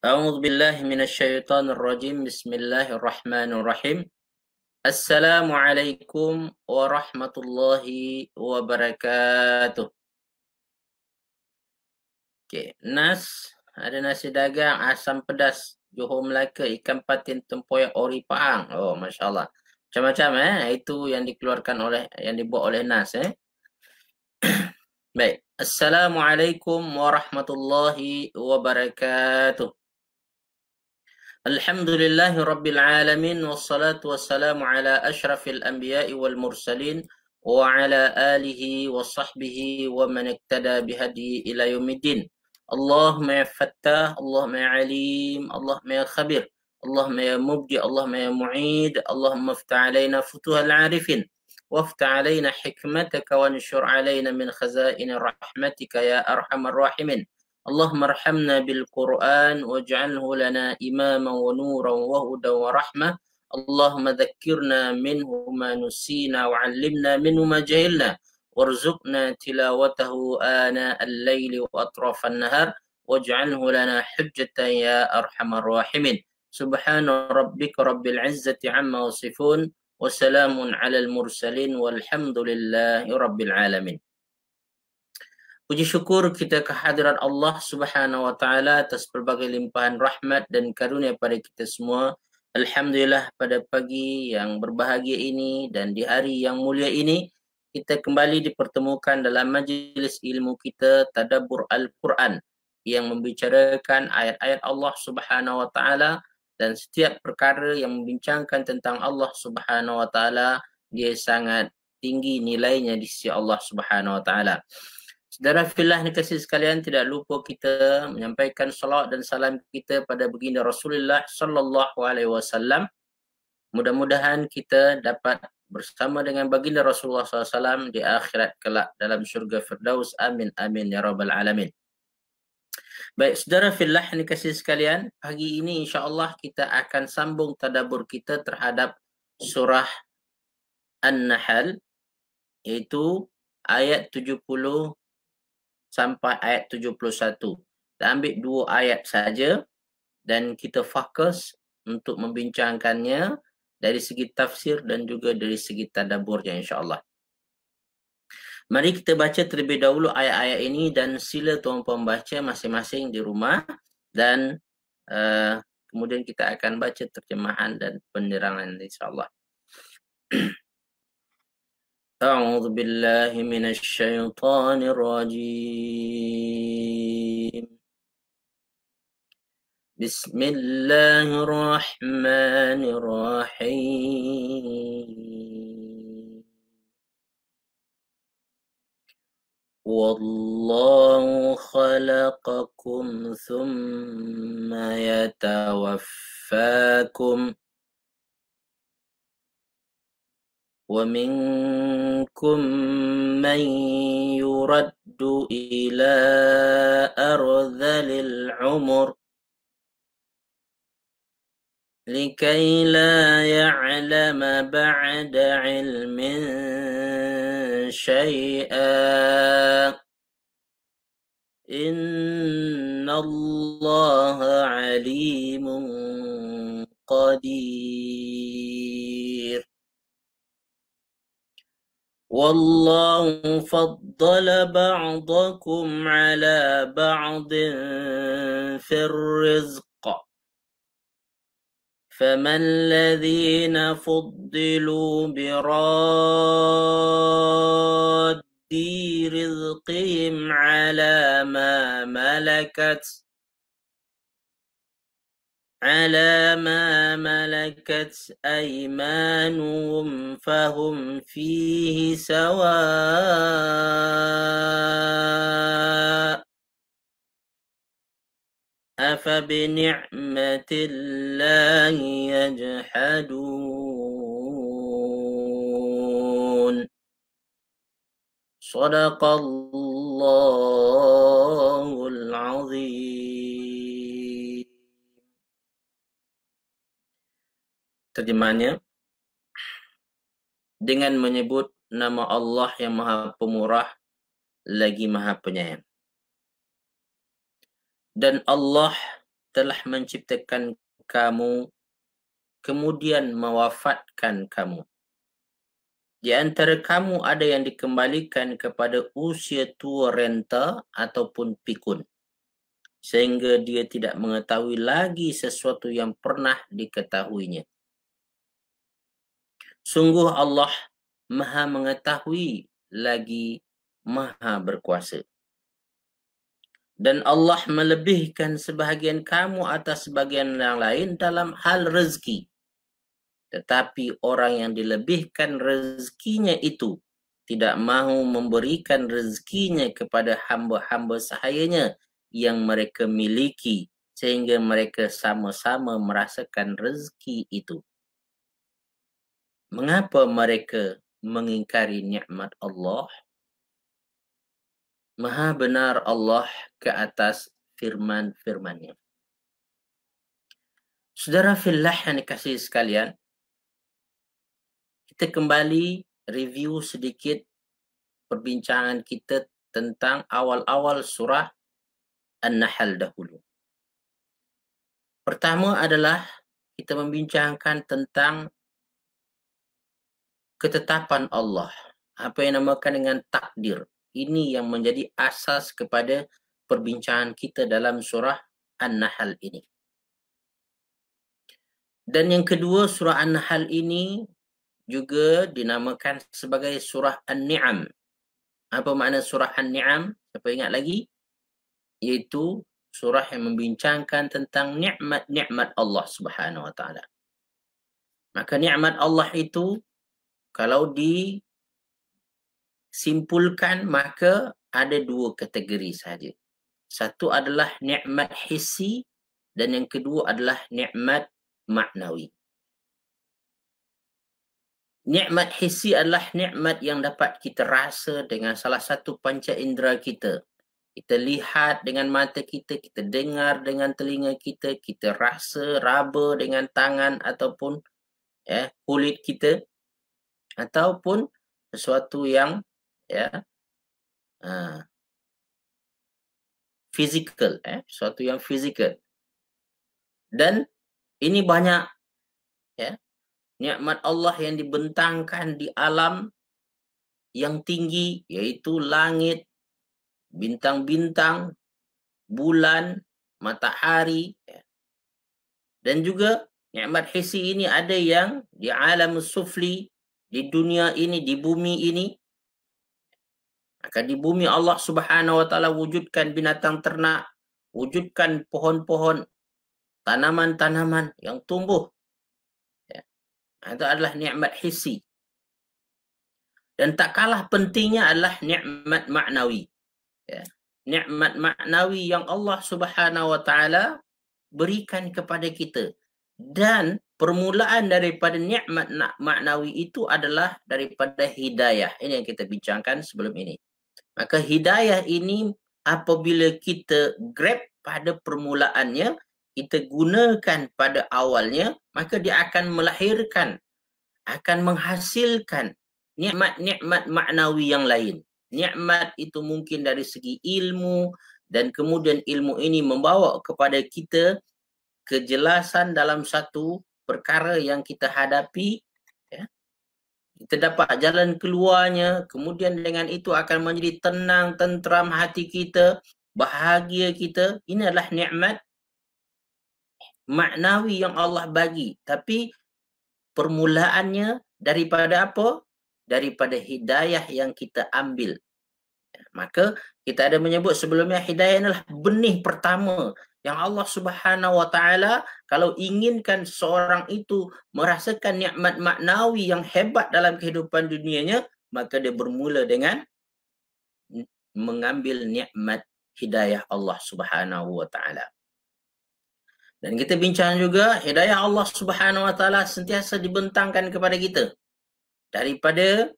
أعوذ بالله من الشيطان الرجيم بسم الله الرحمن الرحيم السلام عليكم ورحمة الله وبركاته okay. Nas, ada nasi dagang, asam pedas, Johor Melaka, ikan patin, tempoyak, ori, paang. Oh, Masya Allah. Macam-macam eh. Itu yang dikeluarkan oleh, yang dibuat oleh Nas eh. Baik. Assalamualaikum warahmatullahi wabarakatuh. الحمد لله رب العالمين والصلاة والسلام على أشرف الأنبياء والمرسلين وعلى آله وصحبه ومن اقتدى بهدي إلى يوم الدين اللهم يا فتاح اللهم يا عليم اللهم يا خبير اللهم يا مبدي اللهم يا معيد اللهم افتح علينا فتوح العارفين وافتح علينا حكمتك وانشر علينا من خزائن رحمتك يا أرحم الراحمين اللهم ارحمنا بالقرآن واجعله لنا إماما ونورا وهدى ورحمة اللهم ذكرنا منه ما نسينا وعلمنا منه ما جهلنا وارزقنا تلاوته آناء الليل وأطراف النهار واجعله لنا حجة يا أرحم الراحمين سبحان ربك رب العزة عما يصفون وسلام على المرسلين والحمد لله رب العالمين Puji syukur kita kehadiran Allah Subhanahu wa taala atas pelbagai limpahan rahmat dan karunia pada kita semua. Alhamdulillah pada pagi yang berbahagia ini dan di hari yang mulia ini kita kembali dipertemukan dalam majlis ilmu kita Tadabbur Al-Quran yang membicarakan ayat-ayat Allah Subhanahu wa taala dan setiap perkara yang membincangkan tentang Allah Subhanahu wa taala dia sangat tinggi nilainya di sisi Allah Subhanahu wa taala. Saudara filah ni kasih sekalian tidak lupa kita menyampaikan salawat dan salam kita pada baginda Rasulullah sallallahu alaihi wasallam. Mudah-mudahan kita dapat bersama dengan baginda Rasulullah SAW di akhirat kelak dalam syurga Firdaus. Amin amin ya rabbal alamin. Baik, saudara filah ni kasih sekalian, pagi ini insya Allah kita akan sambung tadabur kita terhadap surah An-Nahl, iaitu ayat sampai ayat 71. Kita ambil dua ayat saja dan kita fokus untuk membincangkannya dari segi tafsir dan juga dari segi tadabburnya insya-Allah. Mari kita baca terlebih dahulu ayat-ayat ini dan sila tuan-tuan baca masing-masing di rumah dan uh, kemudian kita akan baca terjemahan dan penerangan insya-Allah. أعوذ بالله من الشيطان الرجيم بسم الله الرحمن الرحيم والله خلقكم ثم يتوفاكم ومنكم من يرد إلى أرذل العمر لكي لا يعلم بعد علم شيئا إن الله عليم قدير والله فضل بعضكم على بعض في الرزق فما الذين فضلوا براد رزقهم على ما ملكت على ما ملكت أيمانهم فهم فيه سواء أفبنعمة الله يجحدون صدق الله العظيم Terjemahnya dengan menyebut nama Allah yang Maha Pemurah lagi Maha Penyayang. Dan Allah telah menciptakan kamu kemudian mewafatkan kamu. Di antara kamu ada yang dikembalikan kepada usia tua renta ataupun pikun. Sehingga dia tidak mengetahui lagi sesuatu yang pernah diketahuinya. Sungguh Allah maha mengetahui lagi maha berkuasa. Dan Allah melebihkan sebahagian kamu atas sebahagian yang lain dalam hal rezeki. Tetapi orang yang dilebihkan rezekinya itu tidak mahu memberikan rezekinya kepada hamba-hamba sahayanya yang mereka miliki sehingga mereka sama-sama merasakan rezeki itu mengapa mereka mengingkari nikmat Allah? Maha benar Allah ke atas firman-firmannya. Saudara fillah yang dikasih sekalian, kita kembali review sedikit perbincangan kita tentang awal-awal surah An-Nahl dahulu. Pertama adalah kita membincangkan tentang ketetapan Allah. Apa yang namakan dengan takdir. Ini yang menjadi asas kepada perbincangan kita dalam surah An-Nahl ini. Dan yang kedua surah An-Nahl ini juga dinamakan sebagai surah An-Ni'am. Apa makna surah An-Ni'am? Siapa ingat lagi? Iaitu surah yang membincangkan tentang nikmat-nikmat Allah Subhanahu Wa Taala. Maka nikmat Allah itu kalau disimpulkan maka ada dua kategori saja. Satu adalah nikmat hissi dan yang kedua adalah nikmat maknawi. Nikmat hissi adalah nikmat yang dapat kita rasa dengan salah satu panca indera kita. Kita lihat dengan mata kita, kita dengar dengan telinga kita, kita rasa raba dengan tangan ataupun ya kulit kita ataupun sesuatu yang ya uh, physical eh sesuatu yang physical dan ini banyak ya nikmat Allah yang dibentangkan di alam yang tinggi yaitu langit bintang-bintang bulan matahari ya. dan juga nikmat hisi ini ada yang di alam sufli di dunia ini, di bumi ini. maka di bumi Allah subhanahu wa ta'ala wujudkan binatang ternak, wujudkan pohon-pohon, tanaman-tanaman yang tumbuh. Ya. Itu adalah nikmat hissi. Dan tak kalah pentingnya adalah nikmat maknawi. Ya. Nikmat maknawi yang Allah subhanahu wa ta'ala berikan kepada kita. Dan permulaan daripada nikmat maknawi itu adalah daripada hidayah. Ini yang kita bincangkan sebelum ini. Maka hidayah ini apabila kita grab pada permulaannya, kita gunakan pada awalnya, maka dia akan melahirkan, akan menghasilkan nikmat-nikmat maknawi yang lain. Nikmat itu mungkin dari segi ilmu dan kemudian ilmu ini membawa kepada kita kejelasan dalam satu perkara yang kita hadapi ya. kita dapat jalan keluarnya kemudian dengan itu akan menjadi tenang tenteram hati kita bahagia kita inilah nikmat maknawi yang Allah bagi tapi permulaannya daripada apa daripada hidayah yang kita ambil ya, maka kita ada menyebut sebelumnya hidayah adalah benih pertama yang Allah Subhanahu wa taala kalau inginkan seorang itu merasakan nikmat maknawi yang hebat dalam kehidupan dunianya maka dia bermula dengan mengambil nikmat hidayah Allah Subhanahu wa taala. Dan kita bincang juga hidayah Allah Subhanahu wa taala sentiasa dibentangkan kepada kita. Daripada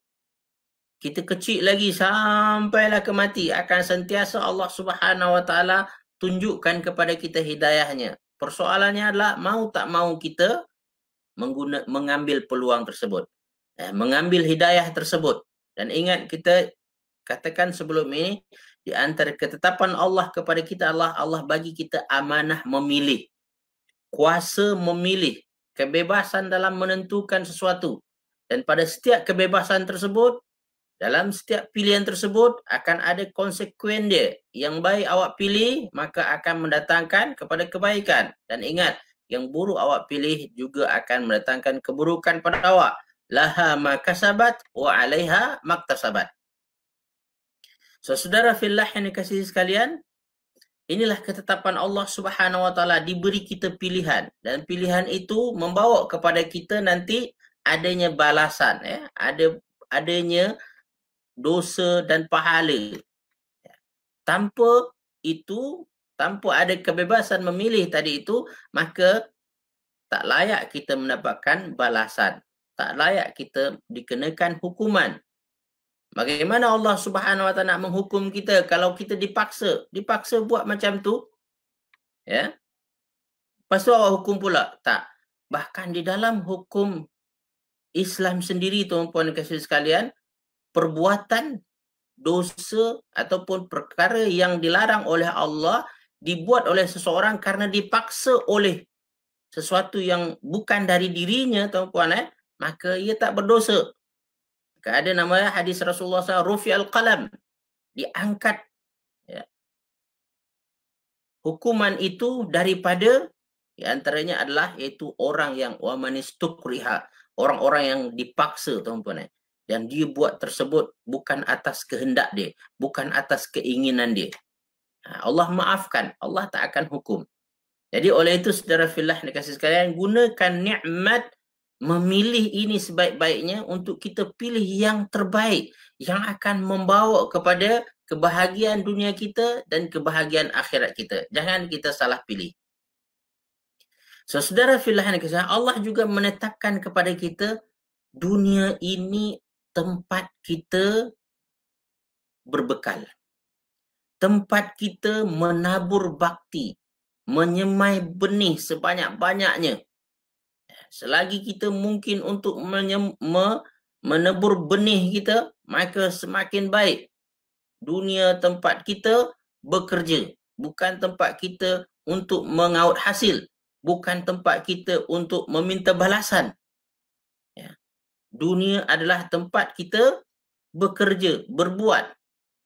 kita kecil lagi sampailah ke mati akan sentiasa Allah Subhanahu wa taala tunjukkan kepada kita hidayahnya. Persoalannya adalah mau tak mau kita mengguna, mengambil peluang tersebut. Eh, mengambil hidayah tersebut. Dan ingat kita katakan sebelum ini, di antara ketetapan Allah kepada kita Allah, Allah bagi kita amanah memilih. Kuasa memilih. Kebebasan dalam menentukan sesuatu. Dan pada setiap kebebasan tersebut, dalam setiap pilihan tersebut akan ada konsekuen dia. Yang baik awak pilih maka akan mendatangkan kepada kebaikan. Dan ingat yang buruk awak pilih juga akan mendatangkan keburukan pada awak. Laha makasabat wa alaiha maktasabat. So, saudara fillah yang dikasih sekalian, inilah ketetapan Allah subhanahu wa ta'ala diberi kita pilihan. Dan pilihan itu membawa kepada kita nanti adanya balasan. Ya. Ada, adanya dosa dan pahala. Tanpa itu, tanpa ada kebebasan memilih tadi itu, maka tak layak kita mendapatkan balasan. Tak layak kita dikenakan hukuman. Bagaimana Allah Subhanahu Wa Taala nak menghukum kita kalau kita dipaksa, dipaksa buat macam tu? Ya. Pastu Allah hukum pula. Tak. Bahkan di dalam hukum Islam sendiri tuan-puan dan sekalian, perbuatan dosa ataupun perkara yang dilarang oleh Allah dibuat oleh seseorang karena dipaksa oleh sesuatu yang bukan dari dirinya tuan puan eh maka ia tak berdosa ada nama hadis Rasulullah SAW, Rufi al-Qalam. Diangkat ya, hukuman itu daripada ya, antaranya adalah iaitu orang yang wamanis tukriha. Orang-orang yang dipaksa, tuan-tuan. Eh yang dia buat tersebut bukan atas kehendak dia, bukan atas keinginan dia. Ha, Allah maafkan, Allah tak akan hukum. Jadi oleh itu saudara filah nak kasih sekalian gunakan nikmat memilih ini sebaik-baiknya untuk kita pilih yang terbaik yang akan membawa kepada kebahagiaan dunia kita dan kebahagiaan akhirat kita. Jangan kita salah pilih. So, saudara fillah Allah juga menetapkan kepada kita dunia ini tempat kita berbekal. Tempat kita menabur bakti, menyemai benih sebanyak-banyaknya. Selagi kita mungkin untuk menyem, menebur benih kita, maka semakin baik dunia tempat kita bekerja. Bukan tempat kita untuk mengaut hasil. Bukan tempat kita untuk meminta balasan dunia adalah tempat kita bekerja, berbuat.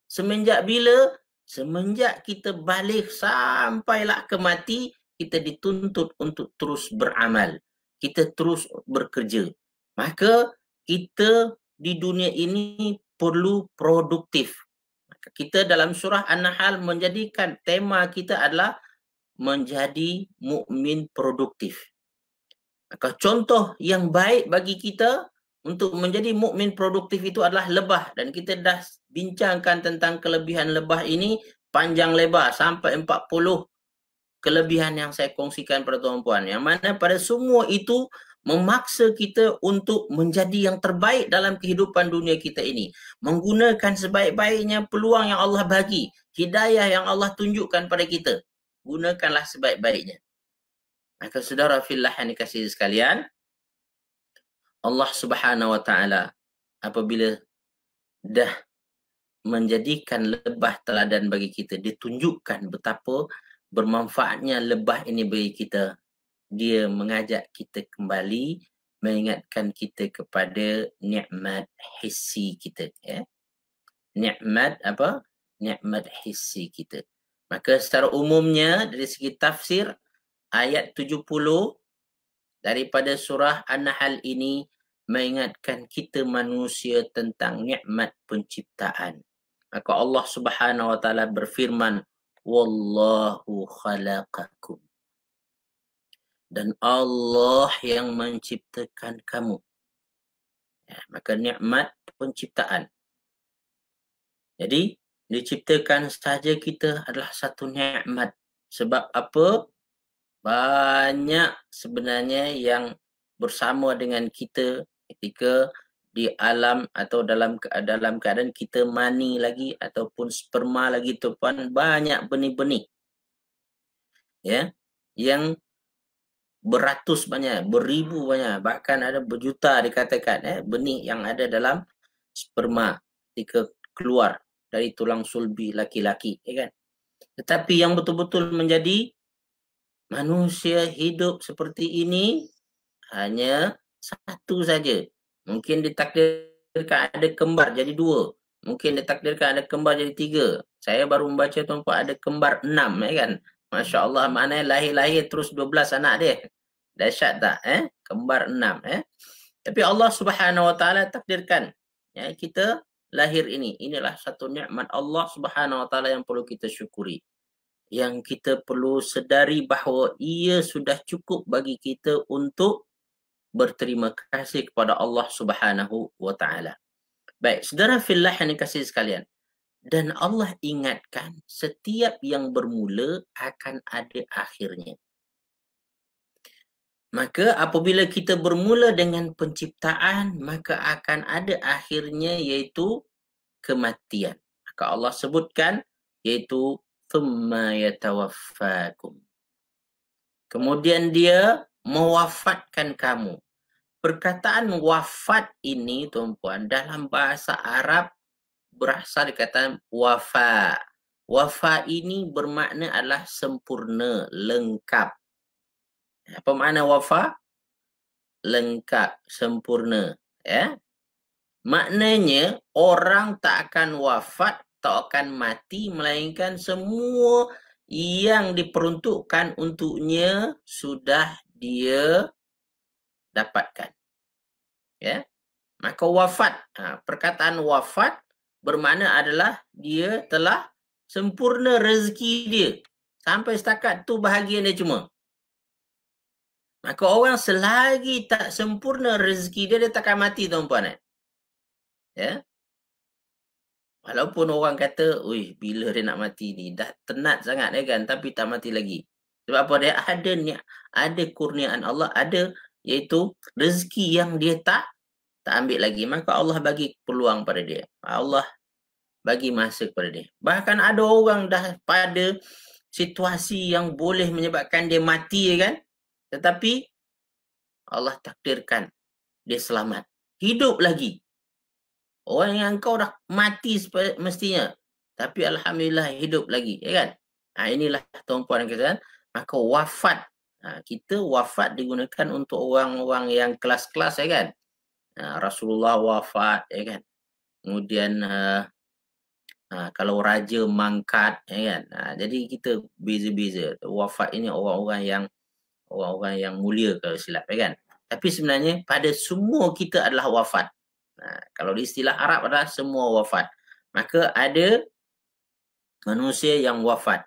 Semenjak bila? Semenjak kita balik sampailah ke mati, kita dituntut untuk terus beramal. Kita terus bekerja. Maka kita di dunia ini perlu produktif. Kita dalam surah An-Nahl menjadikan tema kita adalah menjadi mukmin produktif. Maka contoh yang baik bagi kita untuk menjadi mukmin produktif itu adalah lebah dan kita dah bincangkan tentang kelebihan lebah ini panjang lebar sampai 40 kelebihan yang saya kongsikan pada tuan-puan yang mana pada semua itu memaksa kita untuk menjadi yang terbaik dalam kehidupan dunia kita ini menggunakan sebaik-baiknya peluang yang Allah bagi hidayah yang Allah tunjukkan pada kita gunakanlah sebaik-baiknya maka saudara fillah yang dikasihi sekalian Allah Subhanahu wa taala apabila dah menjadikan lebah teladan bagi kita ditunjukkan betapa bermanfaatnya lebah ini bagi kita dia mengajak kita kembali mengingatkan kita kepada nikmat hissi kita ya nikmat apa nikmat hissi kita maka secara umumnya dari segi tafsir ayat daripada surah An-Nahl ini mengingatkan kita manusia tentang nikmat penciptaan. Maka Allah Subhanahu wa taala berfirman, "Wallahu khalaqakum." Dan Allah yang menciptakan kamu. Ya, maka nikmat penciptaan. Jadi, diciptakan saja kita adalah satu nikmat. Sebab apa? banyak sebenarnya yang bersama dengan kita ketika di alam atau dalam dalam keadaan kita mani lagi ataupun sperma lagi tu pun banyak benih-benih ya yang beratus banyak beribu banyak bahkan ada berjuta dikatakan eh benih yang ada dalam sperma ketika keluar dari tulang sulbi laki-laki ya kan tetapi yang betul-betul menjadi manusia hidup seperti ini hanya satu saja. Mungkin ditakdirkan ada kembar jadi dua. Mungkin ditakdirkan ada kembar jadi tiga. Saya baru membaca tuan-tuan ada kembar enam. Eh, kan? Masya Allah mana lahir-lahir terus dua belas anak dia. Dahsyat tak? Eh? Kembar enam. Eh? Tapi Allah subhanahu wa ta'ala takdirkan. Ya, kita lahir ini. Inilah satu nikmat Allah subhanahu wa ta'ala yang perlu kita syukuri yang kita perlu sedari bahawa ia sudah cukup bagi kita untuk berterima kasih kepada Allah Subhanahu wa taala. Baik, saudara fillah yang kasih sekalian. Dan Allah ingatkan setiap yang bermula akan ada akhirnya. Maka apabila kita bermula dengan penciptaan, maka akan ada akhirnya iaitu kematian. Maka Allah sebutkan iaitu thumma yatawaffakum. Kemudian dia mewafatkan kamu. Perkataan wafat ini tuan-puan dalam bahasa Arab berasal dari kata wafa. Wafa ini bermakna adalah sempurna, lengkap. Apa makna wafa? Lengkap, sempurna, ya. Maknanya orang tak akan wafat tak akan mati melainkan semua yang diperuntukkan untuknya sudah dia dapatkan. Ya. Maka wafat, ha, perkataan wafat bermakna adalah dia telah sempurna rezeki dia. Sampai setakat tu bahagian dia cuma. Maka orang selagi tak sempurna rezeki dia, dia takkan mati tuan-puan. Ya? Walaupun orang kata, ui, bila dia nak mati ni, dah tenat sangat dia kan, tapi tak mati lagi. Sebab apa dia ada ni, ada kurniaan Allah, ada iaitu rezeki yang dia tak tak ambil lagi. Maka Allah bagi peluang pada dia. Allah bagi masa kepada dia. Bahkan ada orang dah pada situasi yang boleh menyebabkan dia mati ya kan. Tetapi Allah takdirkan dia selamat. Hidup lagi. Orang yang kau dah mati mestinya. Tapi Alhamdulillah hidup lagi. Ya kan? Ha, inilah tuan-puan dan kawan Maka wafat. Ha, kita wafat digunakan untuk orang-orang yang kelas-kelas. Ya kan? Ha, Rasulullah wafat. Ya kan? Kemudian uh, uh, kalau raja mangkat. Ya kan? Ha, jadi kita beza-beza. Wafat ini orang-orang yang orang-orang yang mulia kalau silap. Ya kan? Tapi sebenarnya pada semua kita adalah wafat. Ha, kalau di istilah Arab adalah semua wafat. Maka ada manusia yang wafat.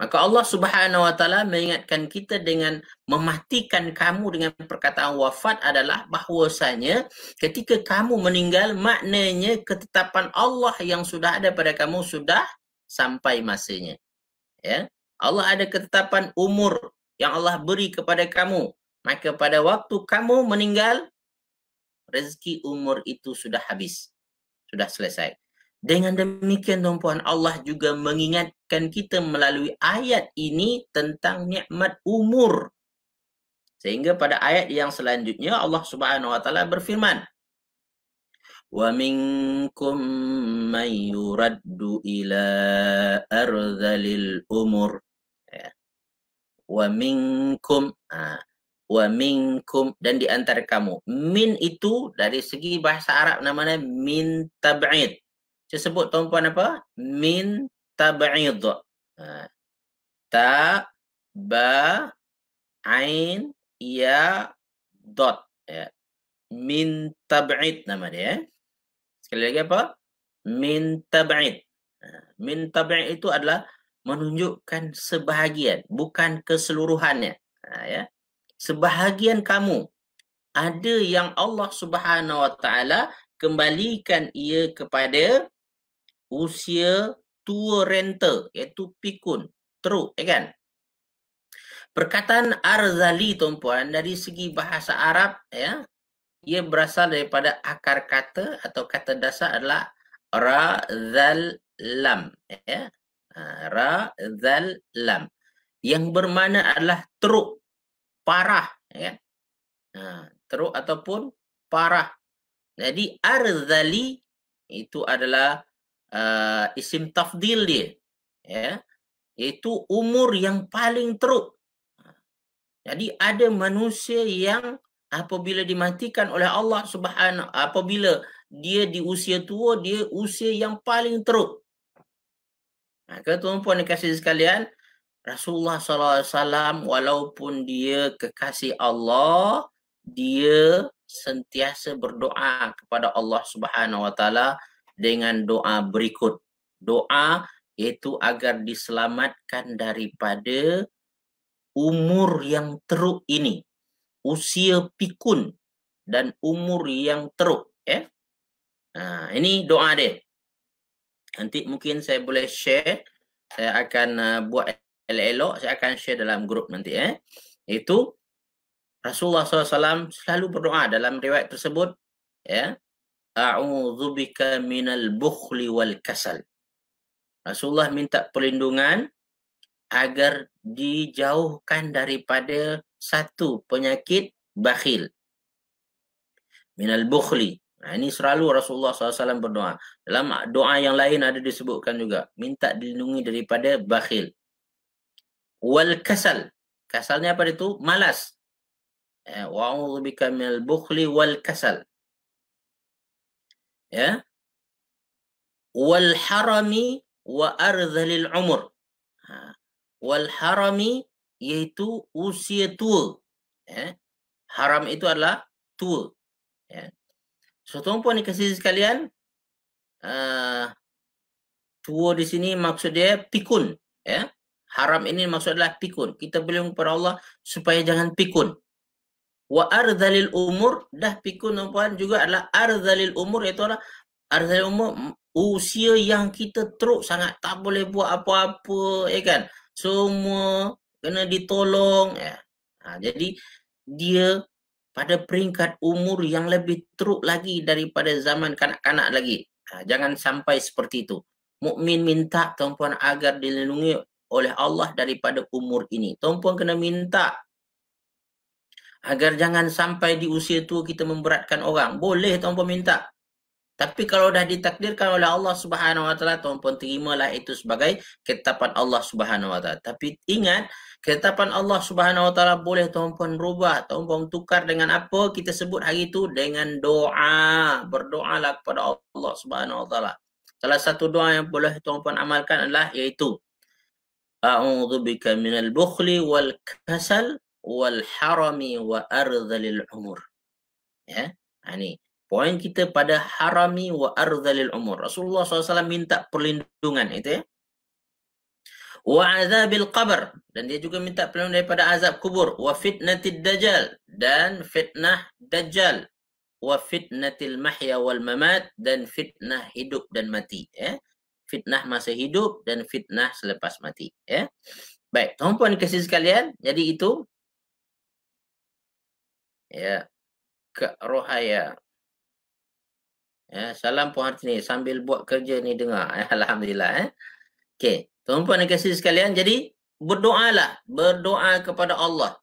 Maka Allah Subhanahu Wa Taala mengingatkan kita dengan mematikan kamu dengan perkataan wafat adalah bahwasanya ketika kamu meninggal maknanya ketetapan Allah yang sudah ada pada kamu sudah sampai masanya. Ya. Allah ada ketetapan umur yang Allah beri kepada kamu. Maka pada waktu kamu meninggal rezeki umur itu sudah habis. Sudah selesai. Dengan demikian tuan-puan Allah juga mengingatkan kita melalui ayat ini tentang nikmat umur. Sehingga pada ayat yang selanjutnya Allah Subhanahu wa taala berfirman Wa minkum man yuraddu ila ardhalil umur. Ya. Wa wa minkum dan di antara kamu. Min itu dari segi bahasa Arab namanya min tab'id. Saya sebut tuan apa? Min tab'id. Ha. Ta ba ain ya dot. Ya. Min tab'id nama dia. Ya. Sekali lagi apa? Min tab'id. Ha. Min tab'id itu adalah menunjukkan sebahagian, bukan keseluruhannya. Ha, ya sebahagian kamu ada yang Allah Subhanahu Wa Taala kembalikan ia kepada usia tua renta iaitu pikun teruk ya kan perkataan arzali tuan-puan dari segi bahasa Arab ya ia berasal daripada akar kata atau kata dasar adalah ra zal lam ya ha, ra zal lam yang bermakna adalah teruk parah ya ha, teruk ataupun parah jadi arzali itu adalah uh, isim tafdil dia ya Itu umur yang paling teruk jadi ada manusia yang apabila dimatikan oleh Allah Subhanahu apabila dia di usia tua dia usia yang paling teruk maka tuan-tuan dikasih sekalian Rasulullah sallallahu alaihi wasallam walaupun dia kekasih Allah dia sentiasa berdoa kepada Allah Subhanahu wa taala dengan doa berikut doa iaitu agar diselamatkan daripada umur yang teruk ini usia pikun dan umur yang teruk ya eh? Ha, nah ini doa dia nanti mungkin saya boleh share saya akan uh, buat elok-elok saya akan share dalam grup nanti eh. Itu Rasulullah SAW selalu berdoa dalam riwayat tersebut ya. A'udzu bika minal bukhli wal kasal. Rasulullah minta perlindungan agar dijauhkan daripada satu penyakit bakhil. Minal bukhli. Nah, ini selalu Rasulullah SAW berdoa. Dalam doa yang lain ada disebutkan juga. Minta dilindungi daripada bakhil wal kasal. Kasalnya apa itu? Malas. Ya, wa a'udzubika minal bukhli wal kasal. Ya. Wal harami wa ardhalil umur. Ha. Wal harami yaitu usia tua. Ya. Haram itu adalah tua. Ya. So, tuan-puan dikasih sekalian, uh, tua di sini maksud dia pikun. Ya. Haram ini maksud adalah pikun. Kita berlindung kepada Allah supaya jangan pikun. Wa ardhalil umur dah pikun tuan juga adalah ardhalil umur iaitu adalah ardhalil umur usia yang kita teruk sangat tak boleh buat apa-apa ya kan. Semua kena ditolong ya. Ha, jadi dia pada peringkat umur yang lebih teruk lagi daripada zaman kanak-kanak lagi. Ha, jangan sampai seperti itu. Mukmin minta tuan-tuan agar dilindungi oleh Allah daripada umur ini. Tuan-puan kena minta agar jangan sampai di usia tu kita memberatkan orang. Boleh tuan-puan minta. Tapi kalau dah ditakdirkan oleh Allah Subhanahu Wa tuan-puan terimalah itu sebagai ketetapan Allah Subhanahu Wa Tapi ingat, ketetapan Allah Subhanahu Wa boleh tuan-puan rubah, tuan-puan tukar dengan apa kita sebut hari itu dengan doa. Berdoalah kepada Allah Subhanahu Wa Salah satu doa yang boleh tuan-puan amalkan adalah iaitu أعوذ wal من wal والكسل wa وأرذل العمر ya yani ha, poin kita pada harami wa ardhalil umur Rasulullah SAW minta perlindungan itu ya wa azabil qabr dan dia juga minta perlindungan daripada azab kubur wa fitnatid dajjal dan fitnah dajjal wa fitnatil mahya wal mamat dan fitnah hidup dan mati ya fitnah masa hidup dan fitnah selepas mati ya baik tuan-tuan kasih sekalian jadi itu ya Kak rohaya ya salam puan hati ni sambil buat kerja ni dengar alhamdulillah eh okey tuan-tuan kasih sekalian jadi berdoalah berdoa kepada Allah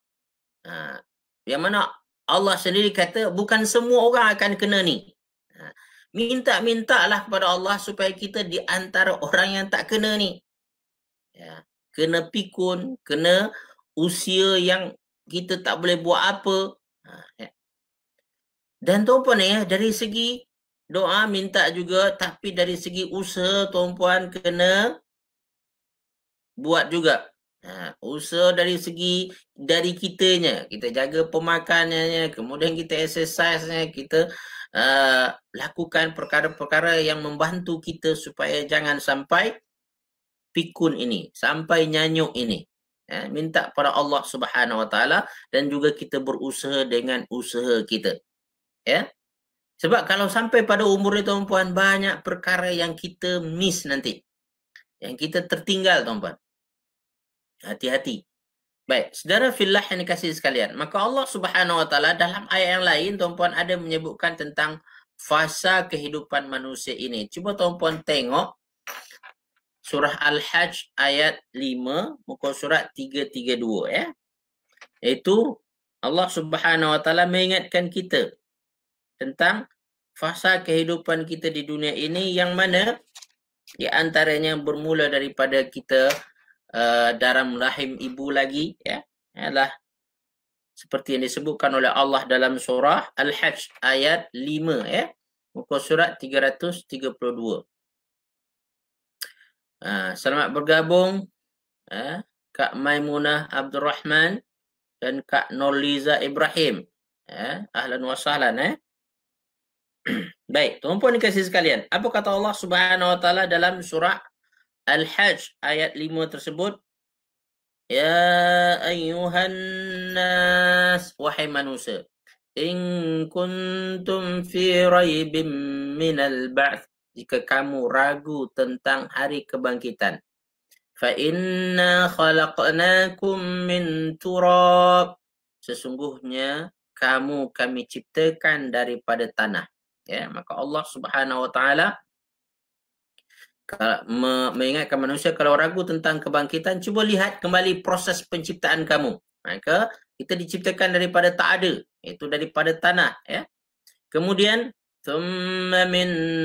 ha. yang mana Allah sendiri kata bukan semua orang akan kena ni minta minta lah kepada Allah supaya kita di antara orang yang tak kena ni. Ya, kena pikun, kena usia yang kita tak boleh buat apa. Ha, ya. Dan tuan-puan ya, dari segi doa minta juga tapi dari segi usaha tuan-puan kena buat juga. Ha, usaha dari segi dari kitanya, kita jaga pemakanannya, kemudian kita exercise-nya, kita Uh, lakukan perkara-perkara yang membantu kita supaya jangan sampai pikun ini, sampai nyanyuk ini. Ya, minta pada Allah Subhanahu Wa Taala dan juga kita berusaha dengan usaha kita. Ya. Sebab kalau sampai pada umur itu, tuan-puan banyak perkara yang kita miss nanti. Yang kita tertinggal tuan-puan. Hati-hati. Baik, saudara fillah yang dikasih sekalian. Maka Allah subhanahu wa ta'ala dalam ayat yang lain, tuan-puan ada menyebutkan tentang fasa kehidupan manusia ini. Cuba tuan-puan tengok surah Al-Hajj ayat 5, muka surat 332 ya. Iaitu Allah subhanahu wa ta'ala mengingatkan kita tentang fasa kehidupan kita di dunia ini yang mana di antaranya bermula daripada kita Eh, dalam rahim ibu lagi ya adalah seperti yang disebutkan oleh Allah dalam surah Al-Hajj ayat 5 ya muka surat 332 uh, ha, selamat bergabung ya uh, Kak Maimunah Abdul Rahman dan Kak Norliza Ibrahim ya ahlan wa sahlan ya Baik, tuan-tuan dikasih sekalian. Apa kata Allah Subhanahu Wa Taala dalam surah Al-Hajj ayat 5 tersebut Ya ayyuhan nas wahai manusia in kuntum fi raibim minal ba'th jika kamu ragu tentang hari kebangkitan fa inna khalaqnakum min turab sesungguhnya kamu kami ciptakan daripada tanah ya maka Allah Subhanahu wa taala kalau me, mengingatkan manusia kalau ragu tentang kebangkitan cuba lihat kembali proses penciptaan kamu maka ha, kita diciptakan daripada tak ada itu daripada tanah ya kemudian thumma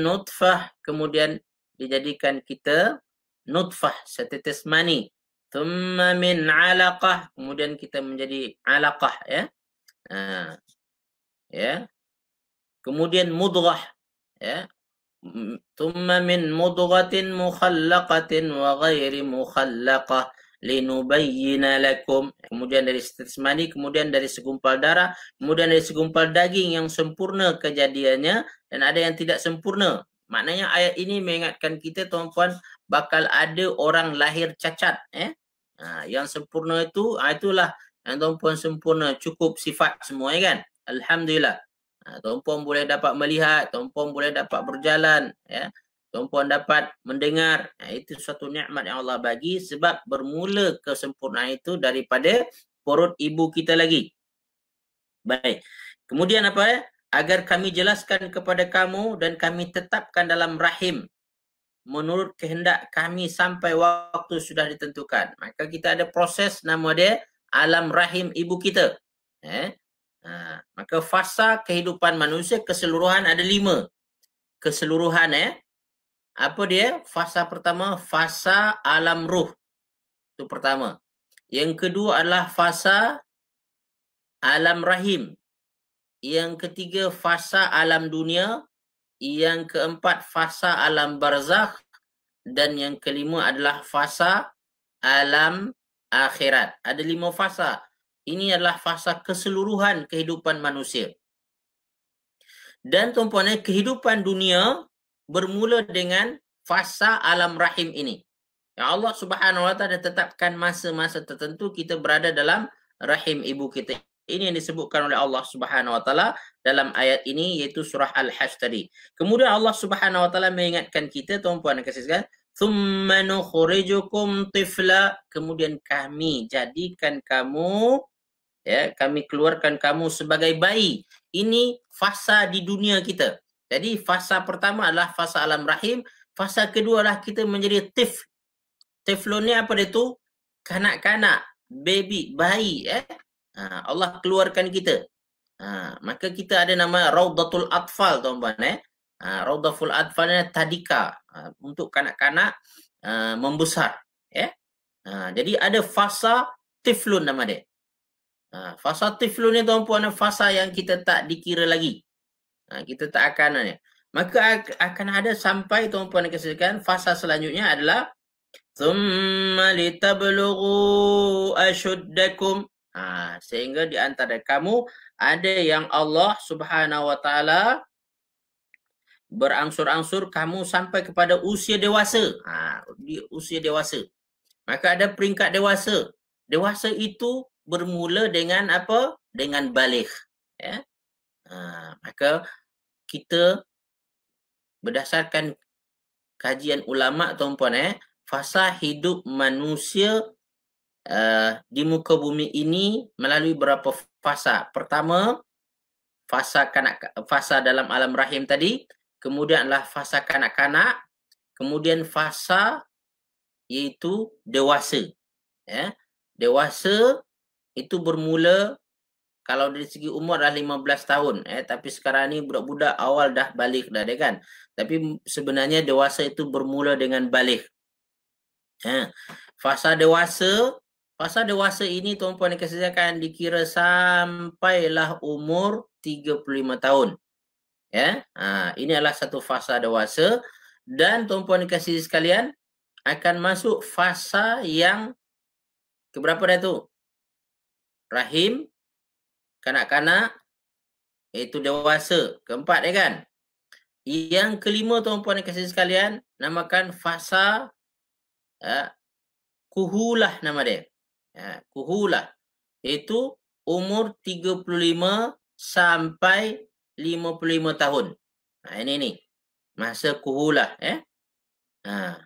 nutfah kemudian dijadikan kita nutfah setetes mani thumma min alaqah kemudian kita menjadi alaqah ya ha. ya kemudian mudrah. ya ثم من مضغة مخلقة وغير مخلقة لنبين لكم kemudian dari stesmani kemudian dari segumpal darah kemudian dari segumpal daging yang sempurna kejadiannya dan ada yang tidak sempurna maknanya ayat ini mengingatkan kita tuan-tuan bakal ada orang lahir cacat eh ha, yang sempurna itu ha, itulah yang tuan-tuan sempurna cukup sifat semua eh, kan alhamdulillah Ha, tuan boleh dapat melihat, tuan boleh dapat berjalan, ya. tuan dapat mendengar. Ha, itu suatu nikmat yang Allah bagi sebab bermula kesempurnaan itu daripada perut ibu kita lagi. Baik. Kemudian apa ya? Agar kami jelaskan kepada kamu dan kami tetapkan dalam rahim menurut kehendak kami sampai waktu sudah ditentukan. Maka kita ada proses nama dia alam rahim ibu kita. Eh? Ha, maka fasa kehidupan manusia keseluruhan ada lima. Keseluruhan eh. Apa dia? Fasa pertama, fasa alam ruh. Itu pertama. Yang kedua adalah fasa alam rahim. Yang ketiga, fasa alam dunia. Yang keempat, fasa alam barzakh. Dan yang kelima adalah fasa alam akhirat. Ada lima fasa. Ini adalah fasa keseluruhan kehidupan manusia. Dan tuan-puan, eh, kehidupan dunia bermula dengan fasa alam rahim ini. Yang Allah Subhanahu Wa Taala tetapkan masa-masa tertentu kita berada dalam rahim ibu kita. Ini yang disebutkan oleh Allah Subhanahu Wa Taala dalam ayat ini iaitu surah Al-Hajj tadi. Kemudian Allah Subhanahu Wa Taala mengingatkan kita tuan-puan dan kasih sekalian, "Tsumma nukhrijukum tifla", kemudian kami jadikan kamu ya kami keluarkan kamu sebagai bayi ini fasa di dunia kita jadi fasa pertama adalah fasa alam rahim fasa kedua adalah kita menjadi tif tiflon ni apa dia tu kanak-kanak baby bayi eh Allah keluarkan kita ha, maka kita ada nama raudatul atfal tuan-tuan eh ya. ha, raudatul atfal ni tadika ha, untuk kanak-kanak uh, membesar Ya, ha, jadi ada fasa tiflun nama dia Ha, fasa tiflu ni tuan-puan fasa yang kita tak dikira lagi. Ha, kita tak akan ni. Maka akan ada sampai tuan-puan kesilakan fasa selanjutnya adalah thumma litablughu asyuddakum Ha, sehingga di antara kamu ada yang Allah Subhanahu wa taala berangsur-angsur kamu sampai kepada usia dewasa. Ha, di usia dewasa. Maka ada peringkat dewasa. Dewasa itu bermula dengan apa? Dengan balik. Ya? Ha, maka kita berdasarkan kajian ulama tuan-puan eh fasa hidup manusia uh, di muka bumi ini melalui berapa fasa pertama fasa kanak fasa dalam alam rahim tadi kemudianlah fasa kanak-kanak kemudian fasa iaitu dewasa eh? dewasa itu bermula kalau dari segi umur dah 15 tahun eh tapi sekarang ni budak-budak awal dah balik dah dia kan tapi sebenarnya dewasa itu bermula dengan balik eh fasa dewasa fasa dewasa ini tuan-tuan dan kesejakan dikira sampailah umur 35 tahun ya eh? ha, ini adalah satu fasa dewasa dan tuan-tuan dan kesejakan sekalian akan masuk fasa yang keberapa dah tu rahim, kanak-kanak, iaitu dewasa. Keempat ya kan? Yang kelima tuan-puan dan kasih sekalian, namakan fasa ya, kuhulah nama dia. Ya, kuhulah. Iaitu umur 35 sampai 55 tahun. Ha, ini ni. Masa kuhulah. Eh? Ha,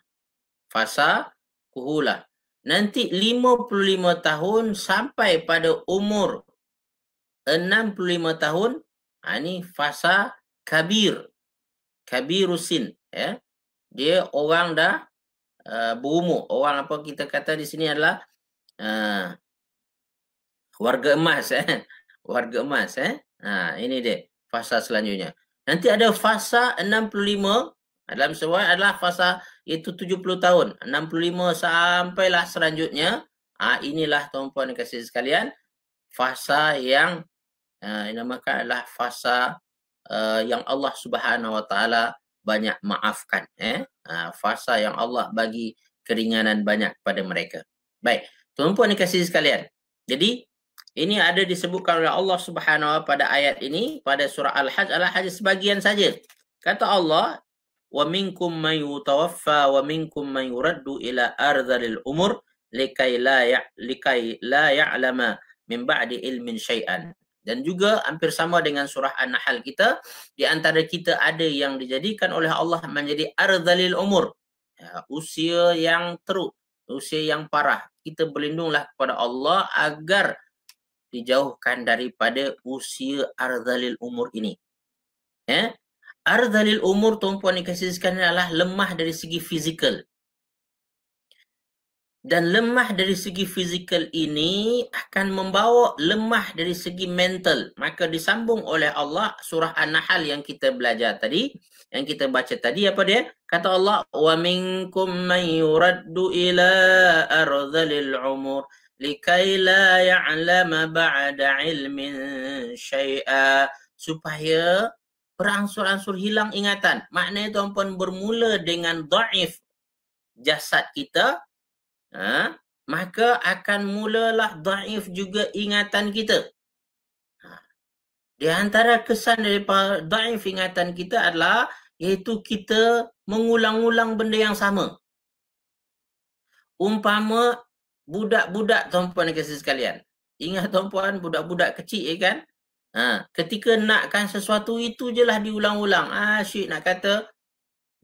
fasa kuhulah nanti 55 tahun sampai pada umur 65 tahun ini ha, fasa kabir kabirusin ya dia orang dah uh, berumur orang apa kita kata di sini adalah uh, warga emas eh warga emas eh ha ini dia fasa selanjutnya nanti ada fasa 65 dalam sebuah adalah fasa iaitu 70 tahun, 65 sampailah selanjutnya. Ha, inilah tuan tuan yang kasih sekalian fasa yang uh, dinamakan adalah fasa uh, yang Allah Subhanahu Wa Taala banyak maafkan eh ha, fasa yang Allah bagi keringanan banyak kepada mereka. Baik, tuan tuan yang kasih sekalian. Jadi ini ada disebutkan oleh Allah Subhanahu pada ayat ini pada surah Al-Hajj Al-Hajj sebagian saja. Kata Allah, ومنكم من يتوفى ومنكم من يرد إلى umur, الأمور لكي لا لكي لا يعلم من بعد علم شيئا dan juga hampir sama dengan surah An-Nahl kita di antara kita ada yang dijadikan oleh Allah menjadi ardhalil umur ya, usia yang teruk usia yang parah kita berlindunglah kepada Allah agar dijauhkan daripada usia ardhalil umur ini ya Ardhalil umur tuan-puan yang kasih sekalian adalah lemah dari segi fizikal. Dan lemah dari segi fizikal ini akan membawa lemah dari segi mental. Maka disambung oleh Allah surah An-Nahl yang kita belajar tadi. Yang kita baca tadi apa dia? Kata Allah, وَمِنْكُمْ مَنْ يُرَدُّ إِلَىٰ أَرْضَلِ الْعُمُرِ لِكَيْ لَا يَعْلَمَ بَعْدَ عِلْمٍ شَيْئًا Supaya beransur angsur hilang ingatan. Maknanya tuan-puan bermula dengan daif jasad kita. Ha? Maka akan mulalah daif juga ingatan kita. Ha. Di antara kesan daripada daif ingatan kita adalah iaitu kita mengulang-ulang benda yang sama. Umpama budak-budak tuan-puan dan sekalian. Ingat tuan-puan budak-budak kecil ya kan? Ha, ketika nakkan sesuatu itu jelah diulang-ulang. Asyik nak kata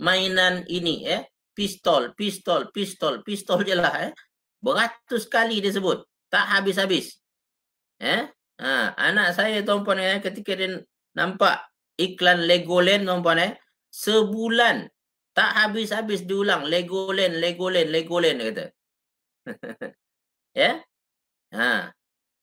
mainan ini eh pistol, pistol, pistol, pistol jelah eh. Beratus kali dia sebut. Tak habis-habis. Eh? Ha, anak saya tuan-puan eh ketika dia nampak iklan Legoland tuan-puan eh sebulan tak habis-habis diulang Legoland, Legoland, Legoland dia kata. ya? Yeah? Ha.